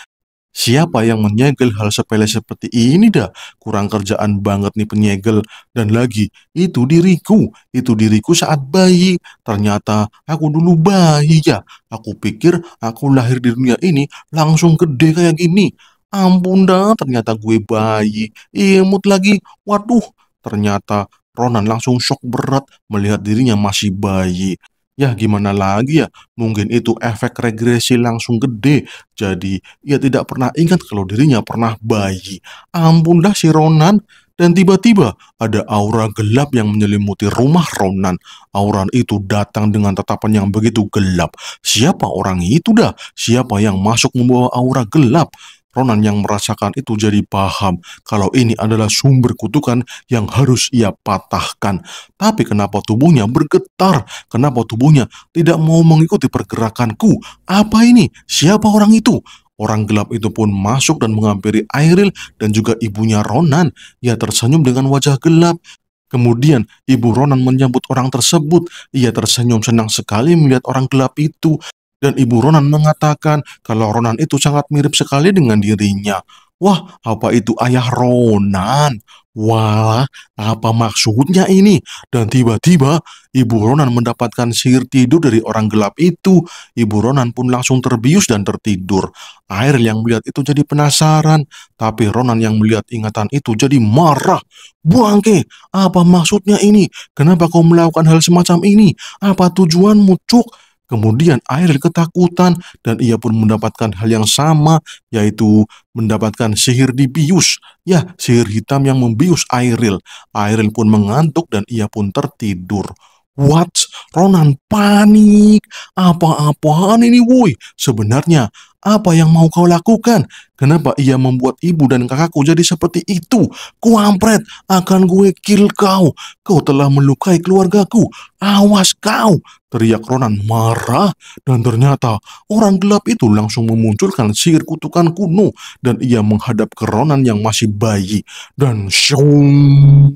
Siapa yang menyegel hal sepele seperti ini dah? Kurang kerjaan banget nih penyegel. Dan lagi, itu diriku. Itu diriku saat bayi. Ternyata aku dulu bayi ya. Aku pikir aku lahir di dunia ini langsung gede kayak gini. Ampun dah, ternyata gue bayi. Imut lagi. Waduh, ternyata Ronan langsung shock berat melihat dirinya masih bayi. Ya gimana lagi ya, mungkin itu efek regresi langsung gede. Jadi ia tidak pernah ingat kalau dirinya pernah bayi. ampun dah si Ronan. Dan tiba-tiba ada aura gelap yang menyelimuti rumah Ronan. Aura itu datang dengan tatapan yang begitu gelap. Siapa orang itu dah? Siapa yang masuk membawa aura gelap? Ronan yang merasakan itu jadi paham kalau ini adalah sumber kutukan yang harus ia patahkan. Tapi kenapa tubuhnya bergetar? Kenapa tubuhnya tidak mau mengikuti pergerakanku? Apa ini? Siapa orang itu? Orang gelap itu pun masuk dan menghampiri Airil dan juga ibunya Ronan. Ia tersenyum dengan wajah gelap. Kemudian ibu Ronan menyambut orang tersebut. Ia tersenyum senang sekali melihat orang gelap itu dan Ibu Ronan mengatakan kalau Ronan itu sangat mirip sekali dengan dirinya. Wah, apa itu ayah Ronan? Wah, apa maksudnya ini? Dan tiba-tiba Ibu Ronan mendapatkan sihir tidur dari orang gelap itu. Ibu Ronan pun langsung terbius dan tertidur. Air yang melihat itu jadi penasaran, tapi Ronan yang melihat ingatan itu jadi marah. Buangke, apa maksudnya ini? Kenapa kau melakukan hal semacam ini? Apa tujuanmu, Cuk? Kemudian air ketakutan dan ia pun mendapatkan hal yang sama yaitu mendapatkan sihir dibius. Ya, sihir hitam yang membius Airil. Airil pun mengantuk dan ia pun tertidur. What? Ronan panik. Apa-apaan ini, woi? Sebenarnya apa yang mau kau lakukan? Kenapa ia membuat ibu dan kakakku jadi seperti itu? Kuampret, akan gue kill kau. Kau telah melukai keluargaku. Awas kau. Teriak Ronan marah dan ternyata orang gelap itu langsung memunculkan sihir kutukan kuno dan ia menghadap ke Ronan yang masih bayi dan syung.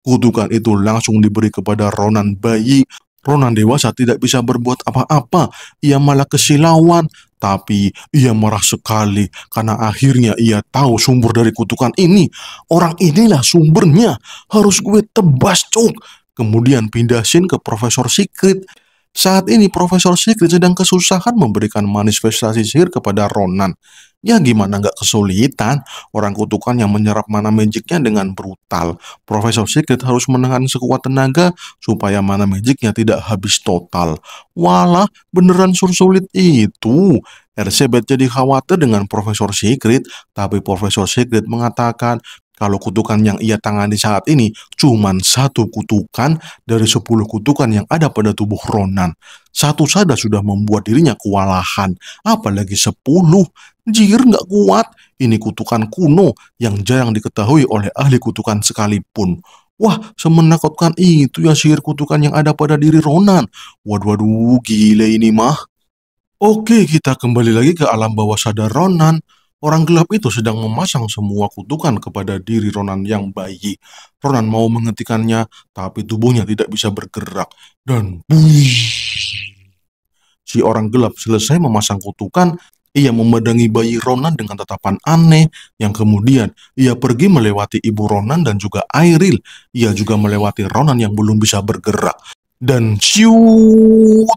Kutukan itu langsung diberi kepada Ronan bayi Ronan dewasa tidak bisa berbuat apa-apa. Ia malah kesilauan. Tapi ia marah sekali karena akhirnya ia tahu sumber dari kutukan ini. Orang inilah sumbernya. Harus gue tebas, cuk. Kemudian pindahin ke Profesor Secret. Saat ini Profesor Secret sedang kesusahan memberikan manifestasi sihir kepada Ronan. Ya gimana nggak kesulitan? Orang kutukan yang menyerap mana magicnya dengan brutal. Profesor Secret harus menahan sekuat tenaga supaya mana magicnya tidak habis total. Walah, beneran sulit itu. Ersebet jadi khawatir dengan Profesor Secret, tapi Profesor Secret mengatakan kalau kutukan yang ia tangani saat ini cuma satu kutukan dari sepuluh kutukan yang ada pada tubuh Ronan. Satu saja sudah membuat dirinya kewalahan, apalagi sepuluh. Jir nggak kuat, ini kutukan kuno yang jarang diketahui oleh ahli kutukan sekalipun. Wah, semenakutkan itu ya sihir kutukan yang ada pada diri Ronan. Waduh, waduh, gila ini mah. Oke, kita kembali lagi ke alam bawah sadar Ronan. Orang gelap itu sedang memasang semua kutukan kepada diri Ronan yang bayi. Ronan mau menghentikannya, tapi tubuhnya tidak bisa bergerak. Dan buish, si orang gelap selesai memasang kutukan, ia memedangi bayi Ronan dengan tatapan aneh yang kemudian ia pergi melewati ibu Ronan dan juga Airil. Ia juga melewati Ronan yang belum bisa bergerak. Dan siut,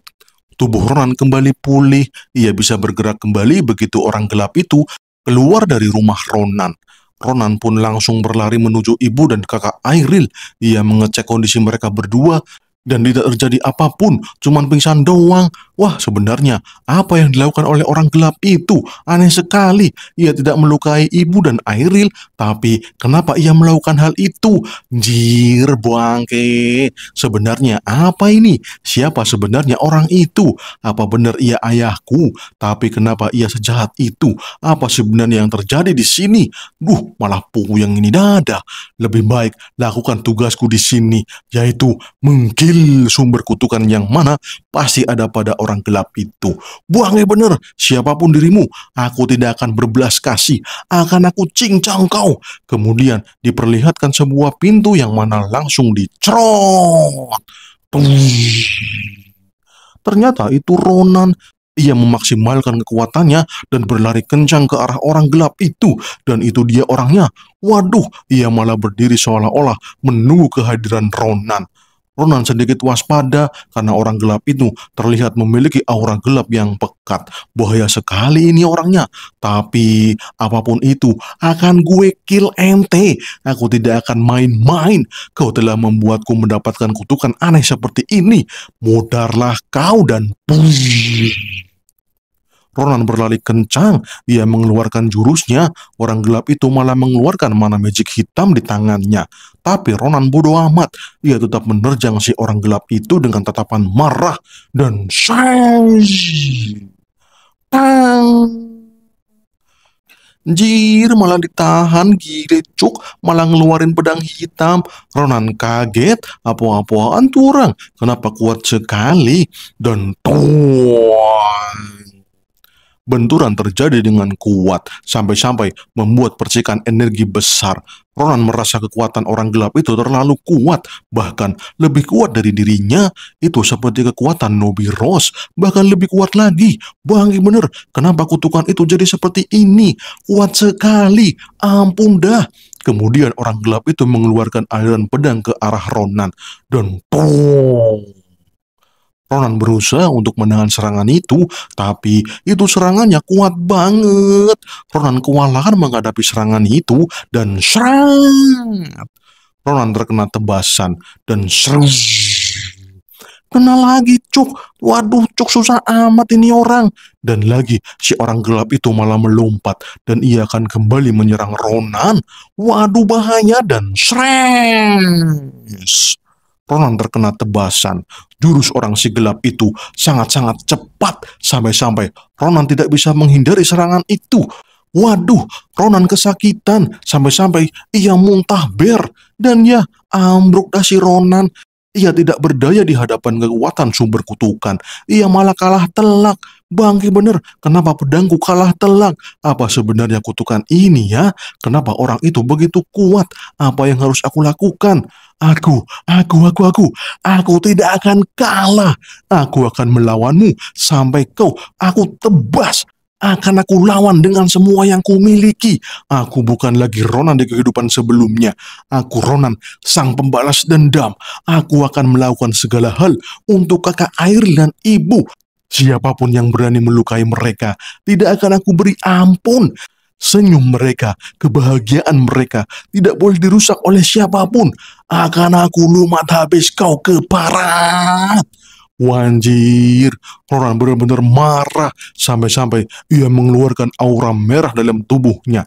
tubuh Ronan kembali pulih. Ia bisa bergerak kembali begitu orang gelap itu keluar dari rumah Ronan. Ronan pun langsung berlari menuju ibu dan kakak Airil. Ia mengecek kondisi mereka berdua dan tidak terjadi apapun, cuman pingsan doang. Wah, sebenarnya apa yang dilakukan oleh orang gelap itu aneh sekali. Ia tidak melukai ibu dan Airil, tapi kenapa ia melakukan hal itu? Jir bangke. Sebenarnya apa ini? Siapa sebenarnya orang itu? Apa benar ia ayahku? Tapi kenapa ia sejahat itu? Apa sebenarnya yang terjadi di sini? Duh, malah puyeng ini dada. Lebih baik lakukan tugasku di sini, yaitu menggil sumber kutukan yang mana pasti ada pada orang orang gelap itu. Buangnya benar, siapapun dirimu, aku tidak akan berbelas kasih, akan aku cincang kau. Kemudian diperlihatkan sebuah pintu yang mana langsung dicerot. Ternyata itu Ronan ia memaksimalkan kekuatannya dan berlari kencang ke arah orang gelap itu. Dan itu dia orangnya. Waduh, ia malah berdiri seolah-olah menunggu kehadiran Ronan. Ronan sedikit waspada karena orang gelap itu terlihat memiliki aura gelap yang pekat. Bahaya sekali ini orangnya. Tapi apapun itu, akan gue kill ente. Aku tidak akan main-main. Kau telah membuatku mendapatkan kutukan aneh seperti ini. Mudarlah kau dan... Buzz. Ronan berlari kencang. Dia mengeluarkan jurusnya. Orang gelap itu malah mengeluarkan mana magic hitam di tangannya. Tapi Ronan bodoh amat. Dia tetap menerjang si orang gelap itu dengan tatapan marah dan sayang. Tang. Jir malah ditahan gile cuk malah ngeluarin pedang hitam. Ronan kaget, apa-apaan orang? Kenapa kuat sekali? Dan tuan. Benturan terjadi dengan kuat, sampai-sampai membuat percikan energi besar. Ronan merasa kekuatan orang gelap itu terlalu kuat, bahkan lebih kuat dari dirinya. Itu seperti kekuatan Nobi Rose, bahkan lebih kuat lagi. Bang, bener, kenapa kutukan itu jadi seperti ini? Kuat sekali, ampun dah. Kemudian orang gelap itu mengeluarkan aliran pedang ke arah Ronan, dan pum! Ronan berusaha untuk menahan serangan itu, tapi itu serangannya kuat banget. Ronan kewalahan menghadapi serangan itu dan serang. Ronan terkena tebasan dan serang. Kena lagi, Cuk. Waduh, Cuk susah amat ini orang. Dan lagi, si orang gelap itu malah melompat dan ia akan kembali menyerang Ronan. Waduh, bahaya dan srengs. Ronan terkena tebasan. Jurus orang si gelap itu sangat-sangat cepat sampai-sampai Ronan tidak bisa menghindari serangan itu. Waduh, Ronan kesakitan sampai-sampai ia muntah ber dan ya ambruk dah si Ronan. Ia tidak berdaya di hadapan kekuatan sumber kutukan. Ia malah kalah telak. Bangki bener, kenapa pedangku kalah telak? Apa sebenarnya kutukan ini ya? Kenapa orang itu begitu kuat? Apa yang harus aku lakukan? Aku, aku, aku, aku, aku tidak akan kalah. Aku akan melawanmu sampai kau aku tebas. Akan aku lawan dengan semua yang kumiliki. Aku bukan lagi Ronan di kehidupan sebelumnya. Aku Ronan, sang pembalas dendam. Aku akan melakukan segala hal untuk kakak air dan ibu. Siapapun yang berani melukai mereka, tidak akan aku beri ampun senyum mereka, kebahagiaan mereka tidak boleh dirusak oleh siapapun. Akan aku lumat habis kau ke barat. Wanjir, Ronan benar-benar marah sampai-sampai ia mengeluarkan aura merah dalam tubuhnya.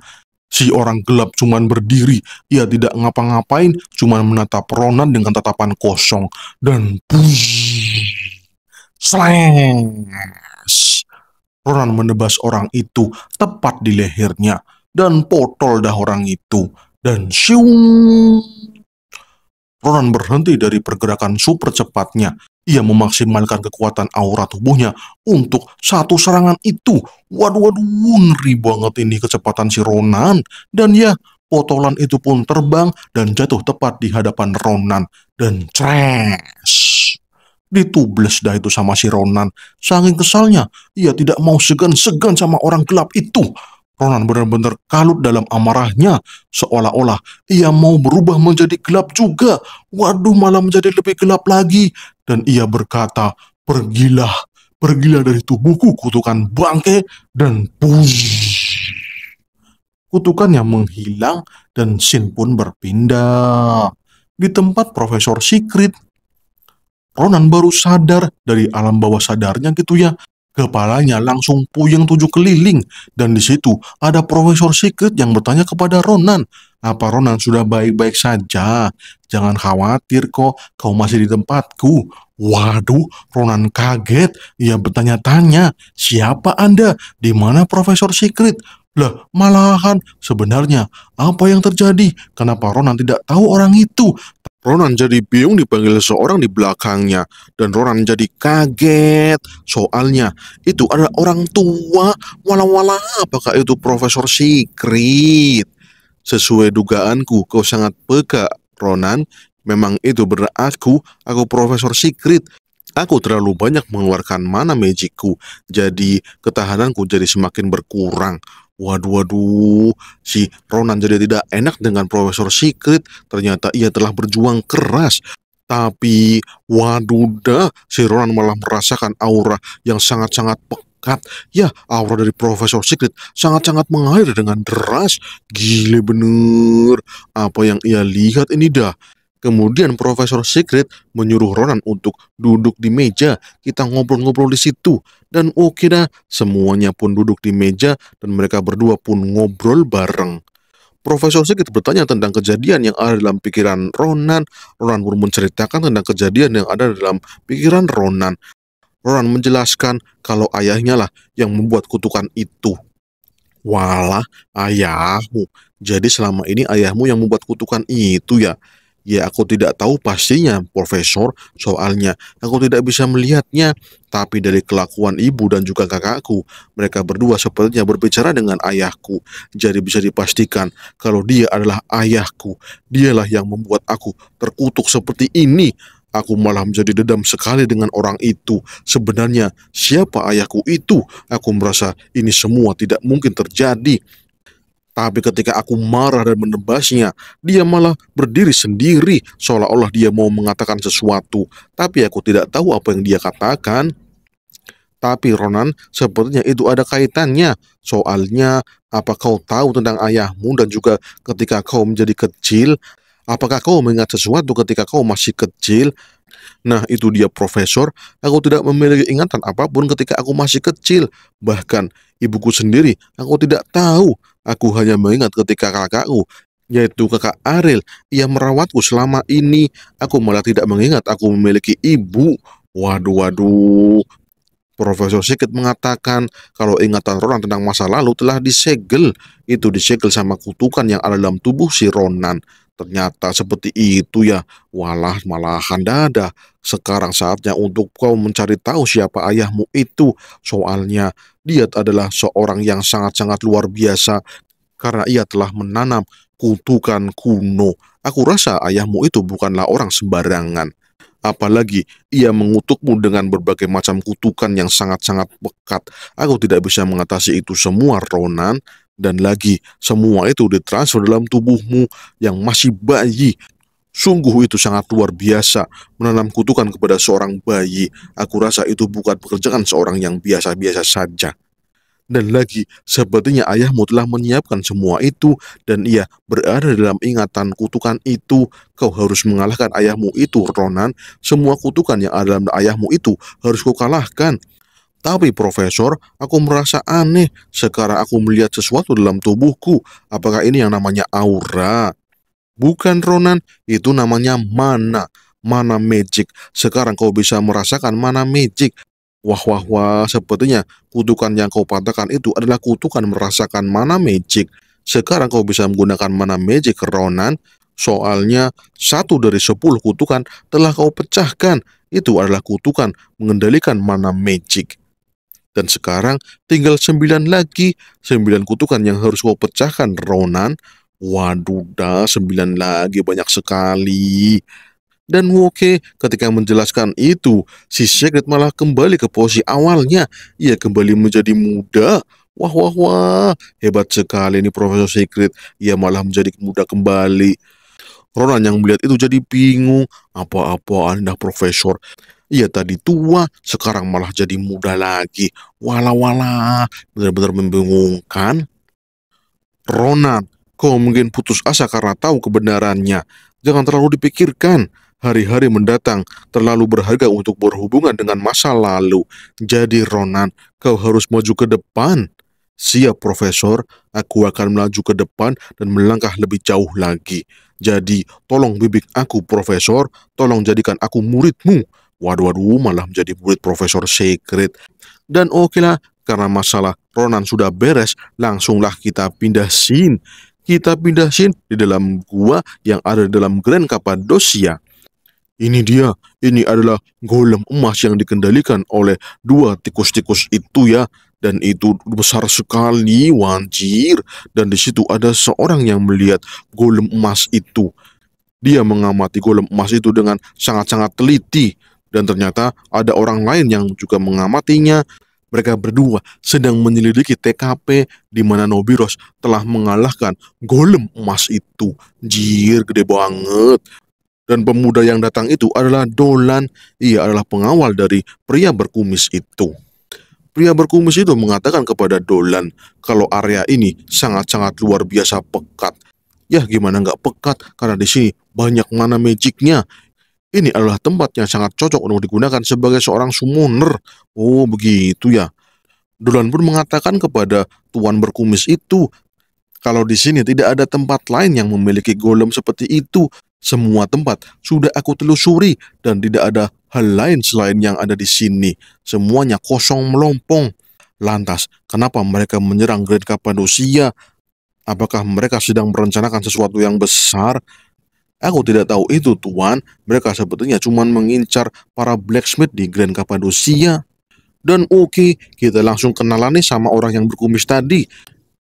Si orang gelap cuman berdiri, ia tidak ngapa-ngapain, cuman menatap Ronan dengan tatapan kosong. Dan buzz, sleng. Ronan menebas orang itu tepat di lehernya dan potol dah orang itu. Dan siung! Ronan berhenti dari pergerakan super cepatnya. Ia memaksimalkan kekuatan aura tubuhnya untuk satu serangan itu. Waduh, waduh, ngeri banget ini kecepatan si Ronan. Dan ya, potolan itu pun terbang dan jatuh tepat di hadapan Ronan. Dan crash Ditubles dah itu sama si Ronan. Saking kesalnya, ia tidak mau segan-segan sama orang gelap itu. Ronan benar-benar kalut dalam amarahnya, seolah-olah ia mau berubah menjadi gelap juga. Waduh, malah menjadi lebih gelap lagi. Dan ia berkata, pergilah, pergilah dari tubuhku kutukan bangke, dan Kutukan Kutukannya menghilang dan Sin pun berpindah. Di tempat Profesor Secret, Ronan baru sadar dari alam bawah sadarnya gitu ya. Kepalanya langsung puyeng tujuh keliling dan di situ ada Profesor Secret yang bertanya kepada Ronan, "Apa Ronan sudah baik-baik saja? Jangan khawatir kok, kau masih di tempatku." Waduh, Ronan kaget. Ia bertanya-tanya, "Siapa Anda? Di mana Profesor Secret?" Lah, malahan sebenarnya apa yang terjadi? Kenapa Ronan tidak tahu orang itu? Ronan jadi bingung dipanggil seorang di belakangnya dan Ronan jadi kaget. Soalnya itu ada orang tua wala-wala apakah itu Profesor Secret. Sesuai dugaanku kau sangat peka Ronan. Memang itu benar aku, aku Profesor Secret. Aku terlalu banyak mengeluarkan mana magicku, jadi ketahananku jadi semakin berkurang. Waduh, waduh, si Ronan jadi tidak enak dengan Profesor Secret. Ternyata ia telah berjuang keras. Tapi, waduh dah, si Ronan malah merasakan aura yang sangat-sangat pekat. Ya, aura dari Profesor Secret sangat-sangat mengalir dengan deras. Gile bener. Apa yang ia lihat ini dah? Kemudian Profesor Secret menyuruh Ronan untuk duduk di meja, kita ngobrol-ngobrol di situ. Dan oke okay dah, semuanya pun duduk di meja dan mereka berdua pun ngobrol bareng. Profesor Secret bertanya tentang kejadian yang ada dalam pikiran Ronan. Ronan pun menceritakan tentang kejadian yang ada dalam pikiran Ronan. Ronan menjelaskan kalau ayahnya lah yang membuat kutukan itu. Walah, ayahmu. Jadi selama ini ayahmu yang membuat kutukan itu ya. Ya, aku tidak tahu pastinya, Profesor. Soalnya, aku tidak bisa melihatnya. Tapi dari kelakuan ibu dan juga kakakku, mereka berdua sepertinya berbicara dengan ayahku. Jadi bisa dipastikan kalau dia adalah ayahku. Dialah yang membuat aku terkutuk seperti ini. Aku malah menjadi dendam sekali dengan orang itu. Sebenarnya, siapa ayahku itu? Aku merasa ini semua tidak mungkin terjadi. Tapi ketika aku marah dan menebasnya, dia malah berdiri sendiri seolah-olah dia mau mengatakan sesuatu. Tapi aku tidak tahu apa yang dia katakan. Tapi Ronan, sepertinya itu ada kaitannya. Soalnya, apa kau tahu tentang ayahmu dan juga ketika kau menjadi kecil? Apakah kau mengingat sesuatu ketika kau masih kecil? Nah, itu dia profesor. Aku tidak memiliki ingatan apapun ketika aku masih kecil. Bahkan, ibuku sendiri. Aku tidak tahu. Aku hanya mengingat ketika kakakku, yaitu kakak Ariel, ia merawatku selama ini. Aku malah tidak mengingat aku memiliki ibu. Waduh, waduh. Profesor Sikit mengatakan kalau ingatan Ronan tentang masa lalu telah disegel. Itu disegel sama kutukan yang ada dalam tubuh si Ronan. Ternyata seperti itu ya, walah malahan dada. Sekarang saatnya untuk kau mencari tahu siapa ayahmu itu. Soalnya dia adalah seorang yang sangat-sangat luar biasa karena ia telah menanam kutukan kuno. Aku rasa ayahmu itu bukanlah orang sembarangan. Apalagi ia mengutukmu dengan berbagai macam kutukan yang sangat-sangat pekat. Aku tidak bisa mengatasi itu semua, Ronan dan lagi semua itu ditransfer dalam tubuhmu yang masih bayi. Sungguh itu sangat luar biasa menanam kutukan kepada seorang bayi. Aku rasa itu bukan pekerjaan seorang yang biasa-biasa saja. Dan lagi, sepertinya ayahmu telah menyiapkan semua itu dan ia berada dalam ingatan kutukan itu. Kau harus mengalahkan ayahmu itu, Ronan. Semua kutukan yang ada dalam ayahmu itu harus kau kalahkan. Tapi profesor, aku merasa aneh. Sekarang aku melihat sesuatu dalam tubuhku. Apakah ini yang namanya aura? Bukan Ronan, itu namanya mana. Mana magic. Sekarang kau bisa merasakan mana magic. Wah wah wah, sepertinya kutukan yang kau patahkan itu adalah kutukan merasakan mana magic. Sekarang kau bisa menggunakan mana magic Ronan. Soalnya satu dari sepuluh kutukan telah kau pecahkan. Itu adalah kutukan mengendalikan mana magic. Dan sekarang tinggal sembilan lagi. sembilan kutukan yang harus kau pecahkan, Ronan. Waduh dah, sembilan lagi banyak sekali. Dan Woke ketika menjelaskan itu, si Secret malah kembali ke posisi awalnya. Ia kembali menjadi muda. Wah, wah, wah. Hebat sekali ini Profesor Secret. Ia malah menjadi muda kembali. Ronan yang melihat itu jadi bingung. apa apa anda Profesor. Ia tadi tua, sekarang malah jadi muda lagi. Wala-wala, benar-benar membingungkan. Ronan, kau mungkin putus asa karena tahu kebenarannya. Jangan terlalu dipikirkan. Hari-hari mendatang terlalu berharga untuk berhubungan dengan masa lalu. Jadi Ronan, kau harus maju ke depan. Siap, Profesor. Aku akan melaju ke depan dan melangkah lebih jauh lagi. Jadi, tolong bibik aku, Profesor. Tolong jadikan aku muridmu. Waduh, waduh, malah menjadi murid Profesor Secret. Dan oke okay lah, karena masalah Ronan sudah beres, langsunglah kita pindah scene. Kita pindah scene di dalam gua yang ada di dalam Grand Cappadocia. Ini dia, ini adalah golem emas yang dikendalikan oleh dua tikus-tikus itu ya. Dan itu besar sekali, wajir. Dan di situ ada seorang yang melihat golem emas itu. Dia mengamati golem emas itu dengan sangat-sangat teliti dan ternyata ada orang lain yang juga mengamatinya. Mereka berdua sedang menyelidiki TKP di mana Nobiros telah mengalahkan golem emas itu. Jir, gede banget. Dan pemuda yang datang itu adalah Dolan. Ia adalah pengawal dari pria berkumis itu. Pria berkumis itu mengatakan kepada Dolan kalau area ini sangat-sangat luar biasa pekat. Ya gimana nggak pekat karena di sini banyak mana magicnya ini adalah tempat yang sangat cocok untuk digunakan sebagai seorang summoner. Oh, begitu ya. Dolan pun mengatakan kepada tuan berkumis itu, kalau di sini tidak ada tempat lain yang memiliki golem seperti itu. Semua tempat sudah aku telusuri dan tidak ada hal lain selain yang ada di sini. Semuanya kosong melompong. Lantas, kenapa mereka menyerang Great Cappadocia? Apakah mereka sedang merencanakan sesuatu yang besar? Aku tidak tahu itu, Tuan. Mereka sebetulnya cuma mengincar para blacksmith di Grand Cappadocia. Dan oke, okay, kita langsung kenalan nih sama orang yang berkumis tadi.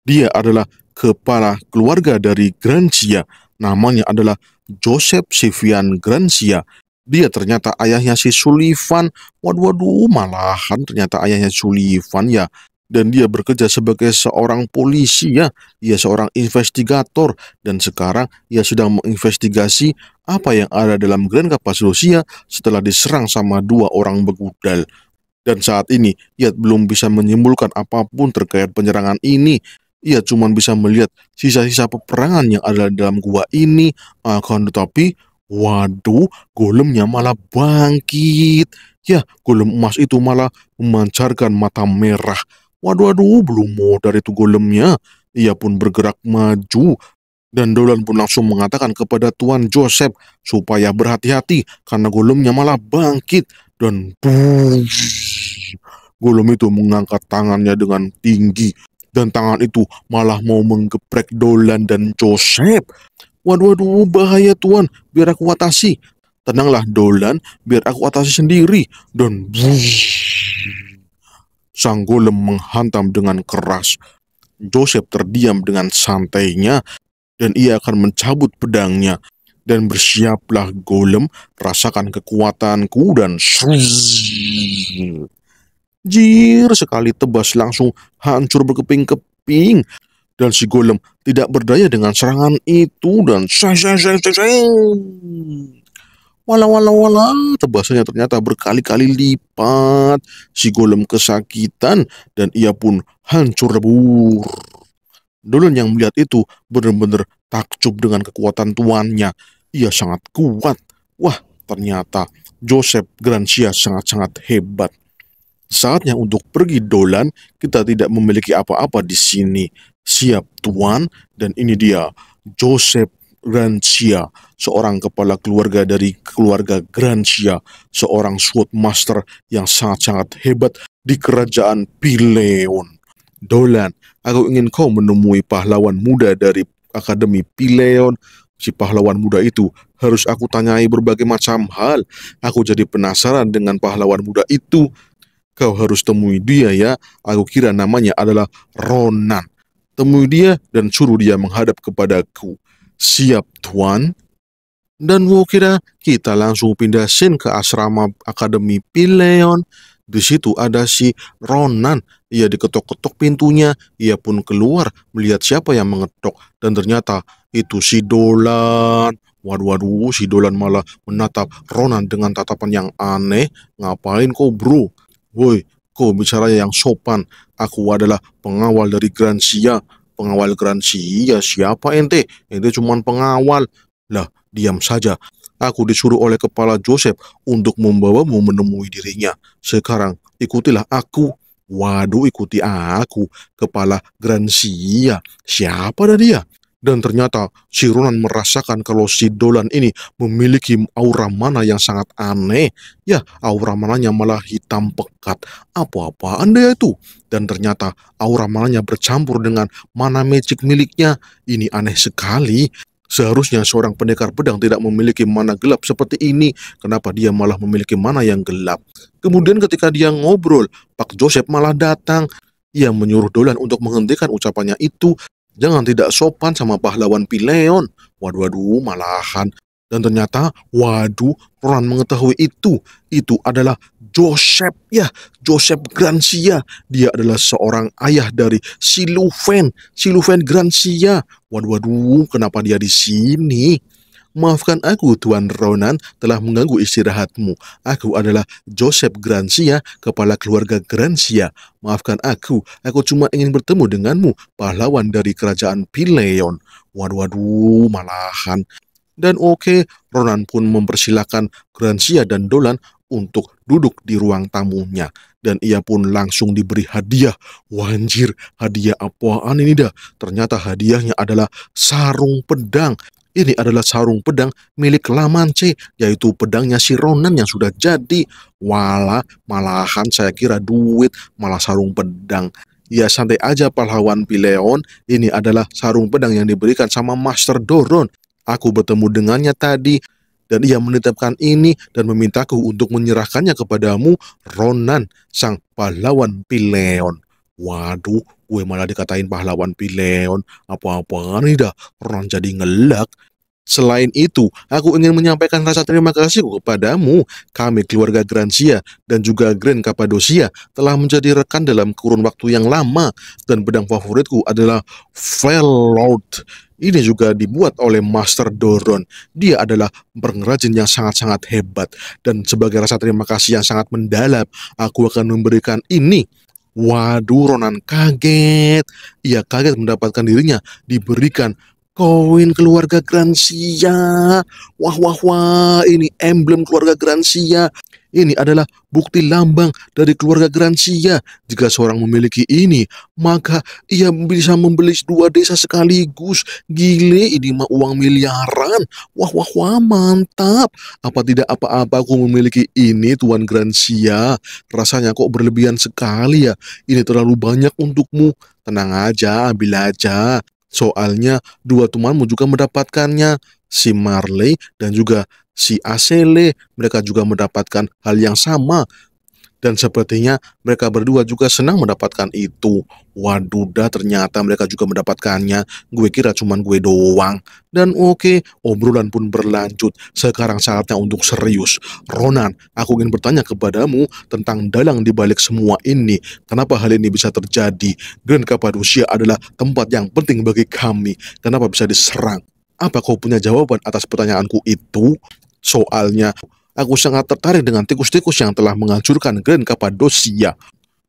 Dia adalah kepala keluarga dari Grancia. Namanya adalah Joseph Sivian Grancia. Dia ternyata ayahnya si Sullivan. Waduh, waduh, malahan ternyata ayahnya Sullivan ya dan dia bekerja sebagai seorang polisi ya. Dia seorang investigator dan sekarang ia sedang menginvestigasi apa yang ada dalam Grand Kapas Rusia setelah diserang sama dua orang begudal. Dan saat ini ia belum bisa menyimpulkan apapun terkait penyerangan ini. Ia cuma bisa melihat sisa-sisa peperangan yang ada dalam gua ini. Akan tetapi, waduh, golemnya malah bangkit. Ya, golem emas itu malah memancarkan mata merah. Waduh, aduh, belum mau dari itu golemnya. Ia pun bergerak maju, dan Dolan pun langsung mengatakan kepada Tuan Joseph supaya berhati-hati karena golemnya malah bangkit dan Golem itu mengangkat tangannya dengan tinggi dan tangan itu malah mau menggeprek Dolan dan Joseph. Waduh, waduh, bahaya Tuan, biar aku atasi. Tenanglah Dolan, biar aku atasi sendiri. Dan bush. Sang golem menghantam dengan keras. Joseph terdiam dengan santainya dan ia akan mencabut pedangnya. Dan bersiaplah golem, rasakan kekuatanku dan Jir sekali tebas langsung hancur berkeping-keping. Dan si golem tidak berdaya dengan serangan itu dan walau wala wala, tebasannya ternyata berkali-kali lipat. Si golem kesakitan dan ia pun hancur lebur. Dolan yang melihat itu benar-benar takjub dengan kekuatan tuannya. Ia sangat kuat. Wah, ternyata Joseph Grancia sangat-sangat hebat. Saatnya untuk pergi dolan, kita tidak memiliki apa-apa di sini. Siap tuan, dan ini dia Joseph Grancia, seorang kepala keluarga dari keluarga Grancia, seorang swordmaster yang sangat-sangat hebat di kerajaan Pileon. Dolan, aku ingin kau menemui pahlawan muda dari Akademi Pileon. Si pahlawan muda itu harus aku tanyai berbagai macam hal. Aku jadi penasaran dengan pahlawan muda itu. Kau harus temui dia ya. Aku kira namanya adalah Ronan. Temui dia dan suruh dia menghadap kepadaku. Siap, Tuan. Dan gue kira kita langsung pindah scene ke asrama Akademi Pileon. Di situ ada si Ronan. Ia diketok-ketok pintunya. Ia pun keluar melihat siapa yang mengetok. Dan ternyata itu si Dolan. Waduh, waduh, si Dolan malah menatap Ronan dengan tatapan yang aneh. Ngapain kau, bro? Woi, kau bicara yang sopan. Aku adalah pengawal dari Gransia Pengawal garansi? Ya siapa ente? Ente cuma pengawal. Lah, diam saja. Aku disuruh oleh kepala Joseph untuk membawamu menemui dirinya. Sekarang ikutilah aku. Waduh, ikuti aku. Kepala Gransia. Siapa dah dia? Dan ternyata si Ronan merasakan kalau si Dolan ini memiliki aura mana yang sangat aneh. Ya, aura mananya malah hitam pekat. apa apa anda itu? Dan ternyata aura mananya bercampur dengan mana magic miliknya. Ini aneh sekali. Seharusnya seorang pendekar pedang tidak memiliki mana gelap seperti ini. Kenapa dia malah memiliki mana yang gelap? Kemudian ketika dia ngobrol, Pak Joseph malah datang. Ia menyuruh Dolan untuk menghentikan ucapannya itu Jangan tidak sopan sama pahlawan Pileon. Waduh, waduh, malahan. Dan ternyata, waduh, peran mengetahui itu. Itu adalah Joseph ya, Joseph Grancia. Dia adalah seorang ayah dari Siluven, Siluven Grancia. Waduh, waduh, kenapa dia di sini? Maafkan aku, Tuan Ronan, telah mengganggu istirahatmu. Aku adalah Joseph Grancia, kepala keluarga Grancia. Maafkan aku, aku cuma ingin bertemu denganmu, pahlawan dari kerajaan Pileon. Waduh, waduh, malahan. Dan oke, okay, Ronan pun mempersilahkan Grancia dan Dolan untuk duduk di ruang tamunya. Dan ia pun langsung diberi hadiah. Wanjir, hadiah apaan ini dah? Ternyata hadiahnya adalah sarung pedang ini adalah sarung pedang milik Lamance, yaitu pedangnya si Ronan yang sudah jadi. Wala, malahan saya kira duit, malah sarung pedang. Ya santai aja pahlawan Pileon, ini adalah sarung pedang yang diberikan sama Master Doron. Aku bertemu dengannya tadi, dan ia menitipkan ini dan memintaku untuk menyerahkannya kepadamu, Ronan, sang pahlawan Pileon. Waduh, Gue malah dikatain pahlawan pileon, apa-apaan ini dah pernah jadi ngelak. Selain itu, aku ingin menyampaikan rasa terima kasihku kepadamu. Kami keluarga Grancia dan juga Grand Cappadocia telah menjadi rekan dalam kurun waktu yang lama dan pedang favoritku adalah Velord. Ini juga dibuat oleh Master Doron. Dia adalah pengrajin yang sangat-sangat hebat dan sebagai rasa terima kasih yang sangat mendalam, aku akan memberikan ini Waduh, Ronan kaget. Ia kaget mendapatkan dirinya diberikan koin keluarga Gransia. Wah, wah, wah, ini emblem keluarga Gransia. Ini adalah bukti lambang dari keluarga Gransia. Jika seorang memiliki ini, maka ia bisa membeli dua desa sekaligus. Gile, ini mah uang miliaran. Wah, wah, wah, mantap. Apa tidak apa-apa aku memiliki ini, Tuan Gransia? Rasanya kok berlebihan sekali ya. Ini terlalu banyak untukmu. Tenang aja, ambil aja. Soalnya dua temanmu juga mendapatkannya, si Marley dan juga si Asele, mereka juga mendapatkan hal yang sama. Dan sepertinya mereka berdua juga senang mendapatkan itu. Waduh ternyata mereka juga mendapatkannya. Gue kira cuman gue doang. Dan oke, obrolan pun berlanjut. Sekarang saatnya untuk serius. Ronan, aku ingin bertanya kepadamu tentang dalang di balik semua ini. Kenapa hal ini bisa terjadi? Grand Kapadusia adalah tempat yang penting bagi kami. Kenapa bisa diserang? Apa kau punya jawaban atas pertanyaanku itu? Soalnya aku sangat tertarik dengan tikus-tikus yang telah menghancurkan Grand Cappadocia.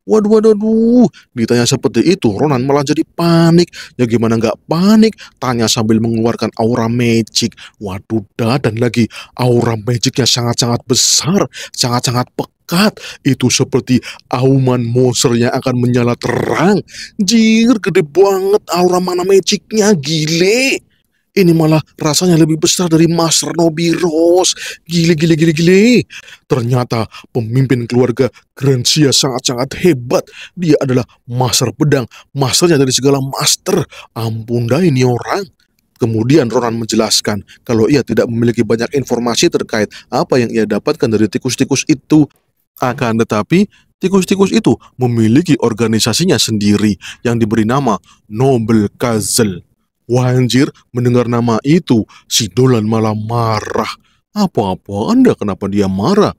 Waduh, waduh, waduh. Ditanya seperti itu, Ronan malah jadi panik. Ya gimana nggak panik? Tanya sambil mengeluarkan aura magic. Waduh, dah. Dan lagi, aura magicnya sangat-sangat besar. Sangat-sangat pekat. Itu seperti auman monster yang akan menyala terang. Jir, gede banget aura mana magicnya. Gile. Ini malah rasanya lebih besar dari Master Nobiros. Gile, gile, gile, gile. Ternyata pemimpin keluarga Grancia sangat-sangat hebat. Dia adalah Master Pedang. Masternya dari segala master. Ampun dah ini orang. Kemudian Ronan menjelaskan kalau ia tidak memiliki banyak informasi terkait apa yang ia dapatkan dari tikus-tikus itu. Akan tetapi, tikus-tikus itu memiliki organisasinya sendiri yang diberi nama Noble Castle. Wah mendengar nama itu, si Dolan malah marah. Apa-apa Anda kenapa dia marah?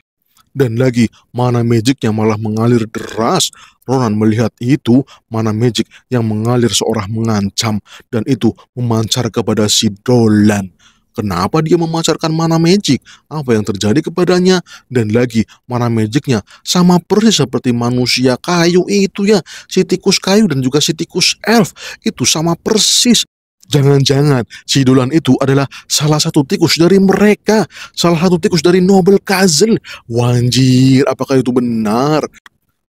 Dan lagi, mana magic yang malah mengalir deras. Ronan melihat itu, mana magic yang mengalir seorang mengancam. Dan itu memancar kepada si Dolan. Kenapa dia memancarkan mana magic? Apa yang terjadi kepadanya? Dan lagi, mana magicnya sama persis seperti manusia kayu itu ya. Si tikus kayu dan juga si tikus elf. Itu sama persis. Jangan-jangan si Dulan itu adalah salah satu tikus dari mereka, salah satu tikus dari Nobel Kazel. Wanjir, apakah itu benar?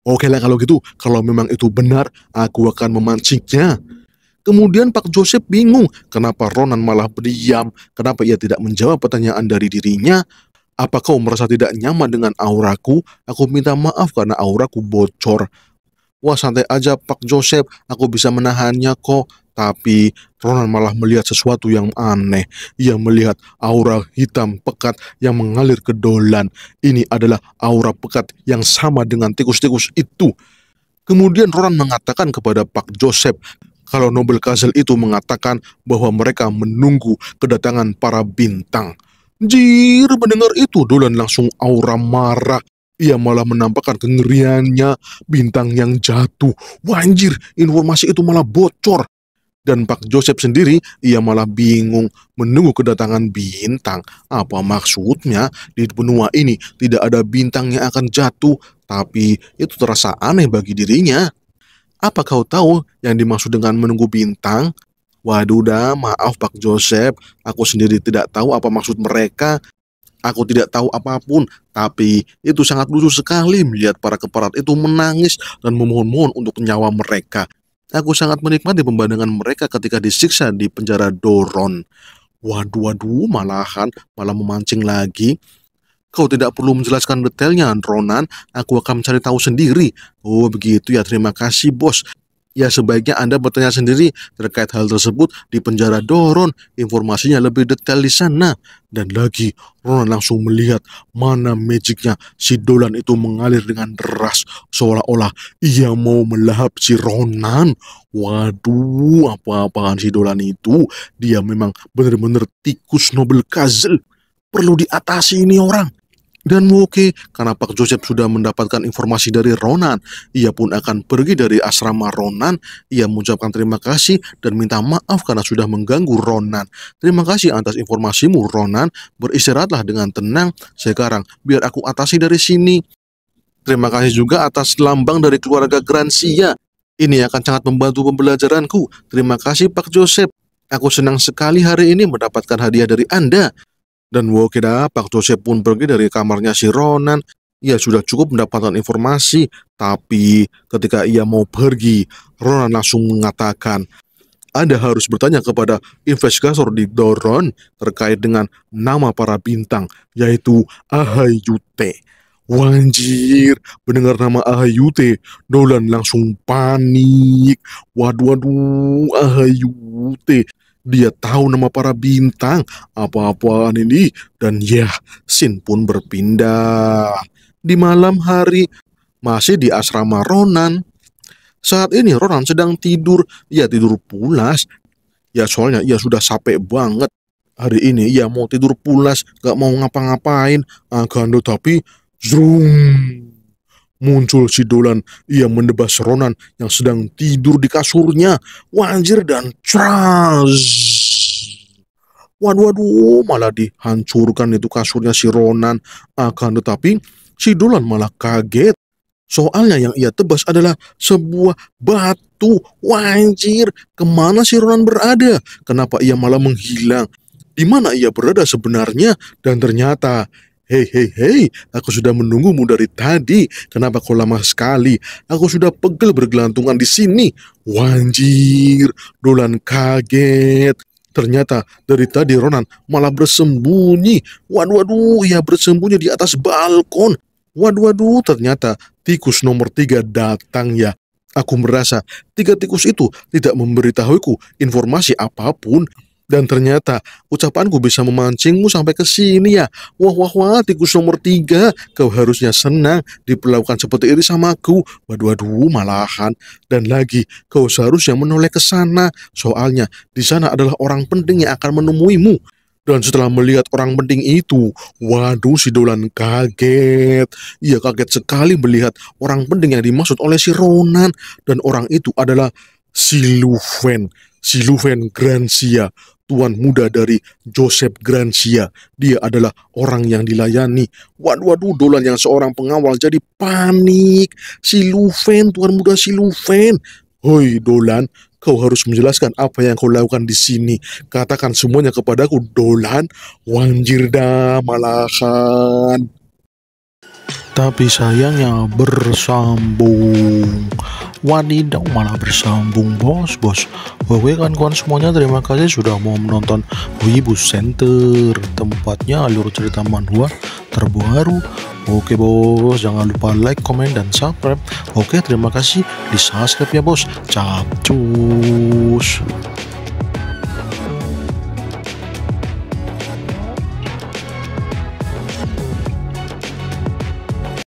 Oke lah kalau gitu, kalau memang itu benar, aku akan memancingnya. Kemudian Pak Joseph bingung kenapa Ronan malah berdiam, kenapa ia tidak menjawab pertanyaan dari dirinya. Apakah kau merasa tidak nyaman dengan auraku? Aku minta maaf karena auraku bocor. Wah santai aja Pak Joseph, aku bisa menahannya kok. Tapi Ronan malah melihat sesuatu yang aneh. Ia melihat aura hitam pekat yang mengalir ke Dolan. Ini adalah aura pekat yang sama dengan tikus-tikus itu. Kemudian Ronan mengatakan kepada Pak Joseph kalau Nobel Castle itu mengatakan bahwa mereka menunggu kedatangan para bintang. Jir mendengar itu Dolan langsung aura marah ia malah menampakkan kengeriannya bintang yang jatuh. Wanjir, informasi itu malah bocor. Dan Pak Joseph sendiri, ia malah bingung menunggu kedatangan bintang. Apa maksudnya di benua ini tidak ada bintang yang akan jatuh, tapi itu terasa aneh bagi dirinya. Apa kau tahu yang dimaksud dengan menunggu bintang? Waduh dah, maaf Pak Joseph, aku sendiri tidak tahu apa maksud mereka. Aku tidak tahu apapun, tapi itu sangat lucu sekali melihat para keparat itu menangis dan memohon-mohon untuk nyawa mereka. Aku sangat menikmati pembandangan mereka ketika disiksa di penjara Doron. Waduh, waduh, malahan malah memancing lagi. Kau tidak perlu menjelaskan detailnya, Ronan. Aku akan mencari tahu sendiri. Oh, begitu ya. Terima kasih, bos. Ya sebaiknya Anda bertanya sendiri terkait hal tersebut di penjara Doron. Informasinya lebih detail di sana. Dan lagi, Ronan langsung melihat mana magicnya si Dolan itu mengalir dengan deras. Seolah-olah ia mau melahap si Ronan. Waduh, apa-apaan si Dolan itu. Dia memang benar-benar tikus Nobel Kazel. Perlu diatasi ini orang dan Woke karena Pak Joseph sudah mendapatkan informasi dari Ronan. Ia pun akan pergi dari asrama Ronan. Ia mengucapkan terima kasih dan minta maaf karena sudah mengganggu Ronan. Terima kasih atas informasimu Ronan. Beristirahatlah dengan tenang sekarang biar aku atasi dari sini. Terima kasih juga atas lambang dari keluarga Grancia. Ini akan sangat membantu pembelajaranku. Terima kasih Pak Joseph. Aku senang sekali hari ini mendapatkan hadiah dari Anda. Dan wow kira Pak pun pergi dari kamarnya si Ronan. Ia sudah cukup mendapatkan informasi, tapi ketika ia mau pergi, Ronan langsung mengatakan, Anda harus bertanya kepada investigator di Doron terkait dengan nama para bintang, yaitu Ahayute. Wanjir, mendengar nama Ahayute, Nolan langsung panik. Waduh, waduh, Ahayute. Dia tahu nama para bintang, apa-apaan ini. Dan ya, Sin pun berpindah. Di malam hari, masih di asrama Ronan. Saat ini Ronan sedang tidur. Ya tidur pulas. Ya soalnya ia sudah capek banget. Hari ini ia mau tidur pulas, gak mau ngapa-ngapain. Agando ah, tapi zrung Muncul si Dolan, ia menebas Ronan yang sedang tidur di kasurnya. Wanjir dan ceras. Waduh, waduh, malah dihancurkan itu kasurnya si Ronan. Akan tetapi, si Dolan malah kaget. Soalnya yang ia tebas adalah sebuah batu. Wanjir, kemana si Ronan berada? Kenapa ia malah menghilang? Di mana ia berada sebenarnya? Dan ternyata Hei, hei, hei, aku sudah menunggumu dari tadi. Kenapa kau lama sekali? Aku sudah pegel bergelantungan di sini. Wanjir, Dolan kaget. Ternyata dari tadi Ronan malah bersembunyi. Waduh, waduh, ia bersembunyi di atas balkon. Waduh, waduh, ternyata tikus nomor tiga datang ya. Aku merasa tiga tikus itu tidak memberitahuku informasi apapun. Dan ternyata ucapanku bisa memancingmu sampai ke sini ya. Wah wah wah, tikus nomor tiga. Kau harusnya senang diperlakukan seperti ini sama aku. Waduh waduh malahan. Dan lagi, kau seharusnya menoleh ke sana. Soalnya di sana adalah orang penting yang akan menemuimu. Dan setelah melihat orang penting itu, waduh si Dolan kaget. Ia kaget sekali melihat orang penting yang dimaksud oleh si Ronan. Dan orang itu adalah Siluven, Siluven Grancia, tuan muda dari Joseph Grancia. Dia adalah orang yang dilayani. Waduh, waduh, Dolan yang seorang pengawal jadi panik. Si Luven, tuan muda si Luven. Hoi Dolan, kau harus menjelaskan apa yang kau lakukan di sini. Katakan semuanya kepadaku, Dolan. Wanjirda, malahan tapi sayangnya bersambung wadidaw malah bersambung bos bos Oke kan kawan-kawan semuanya terima kasih sudah mau menonton Wibu Center tempatnya alur cerita manhua terbaru oke bos jangan lupa like comment dan subscribe oke terima kasih di subscribe ya bos capcus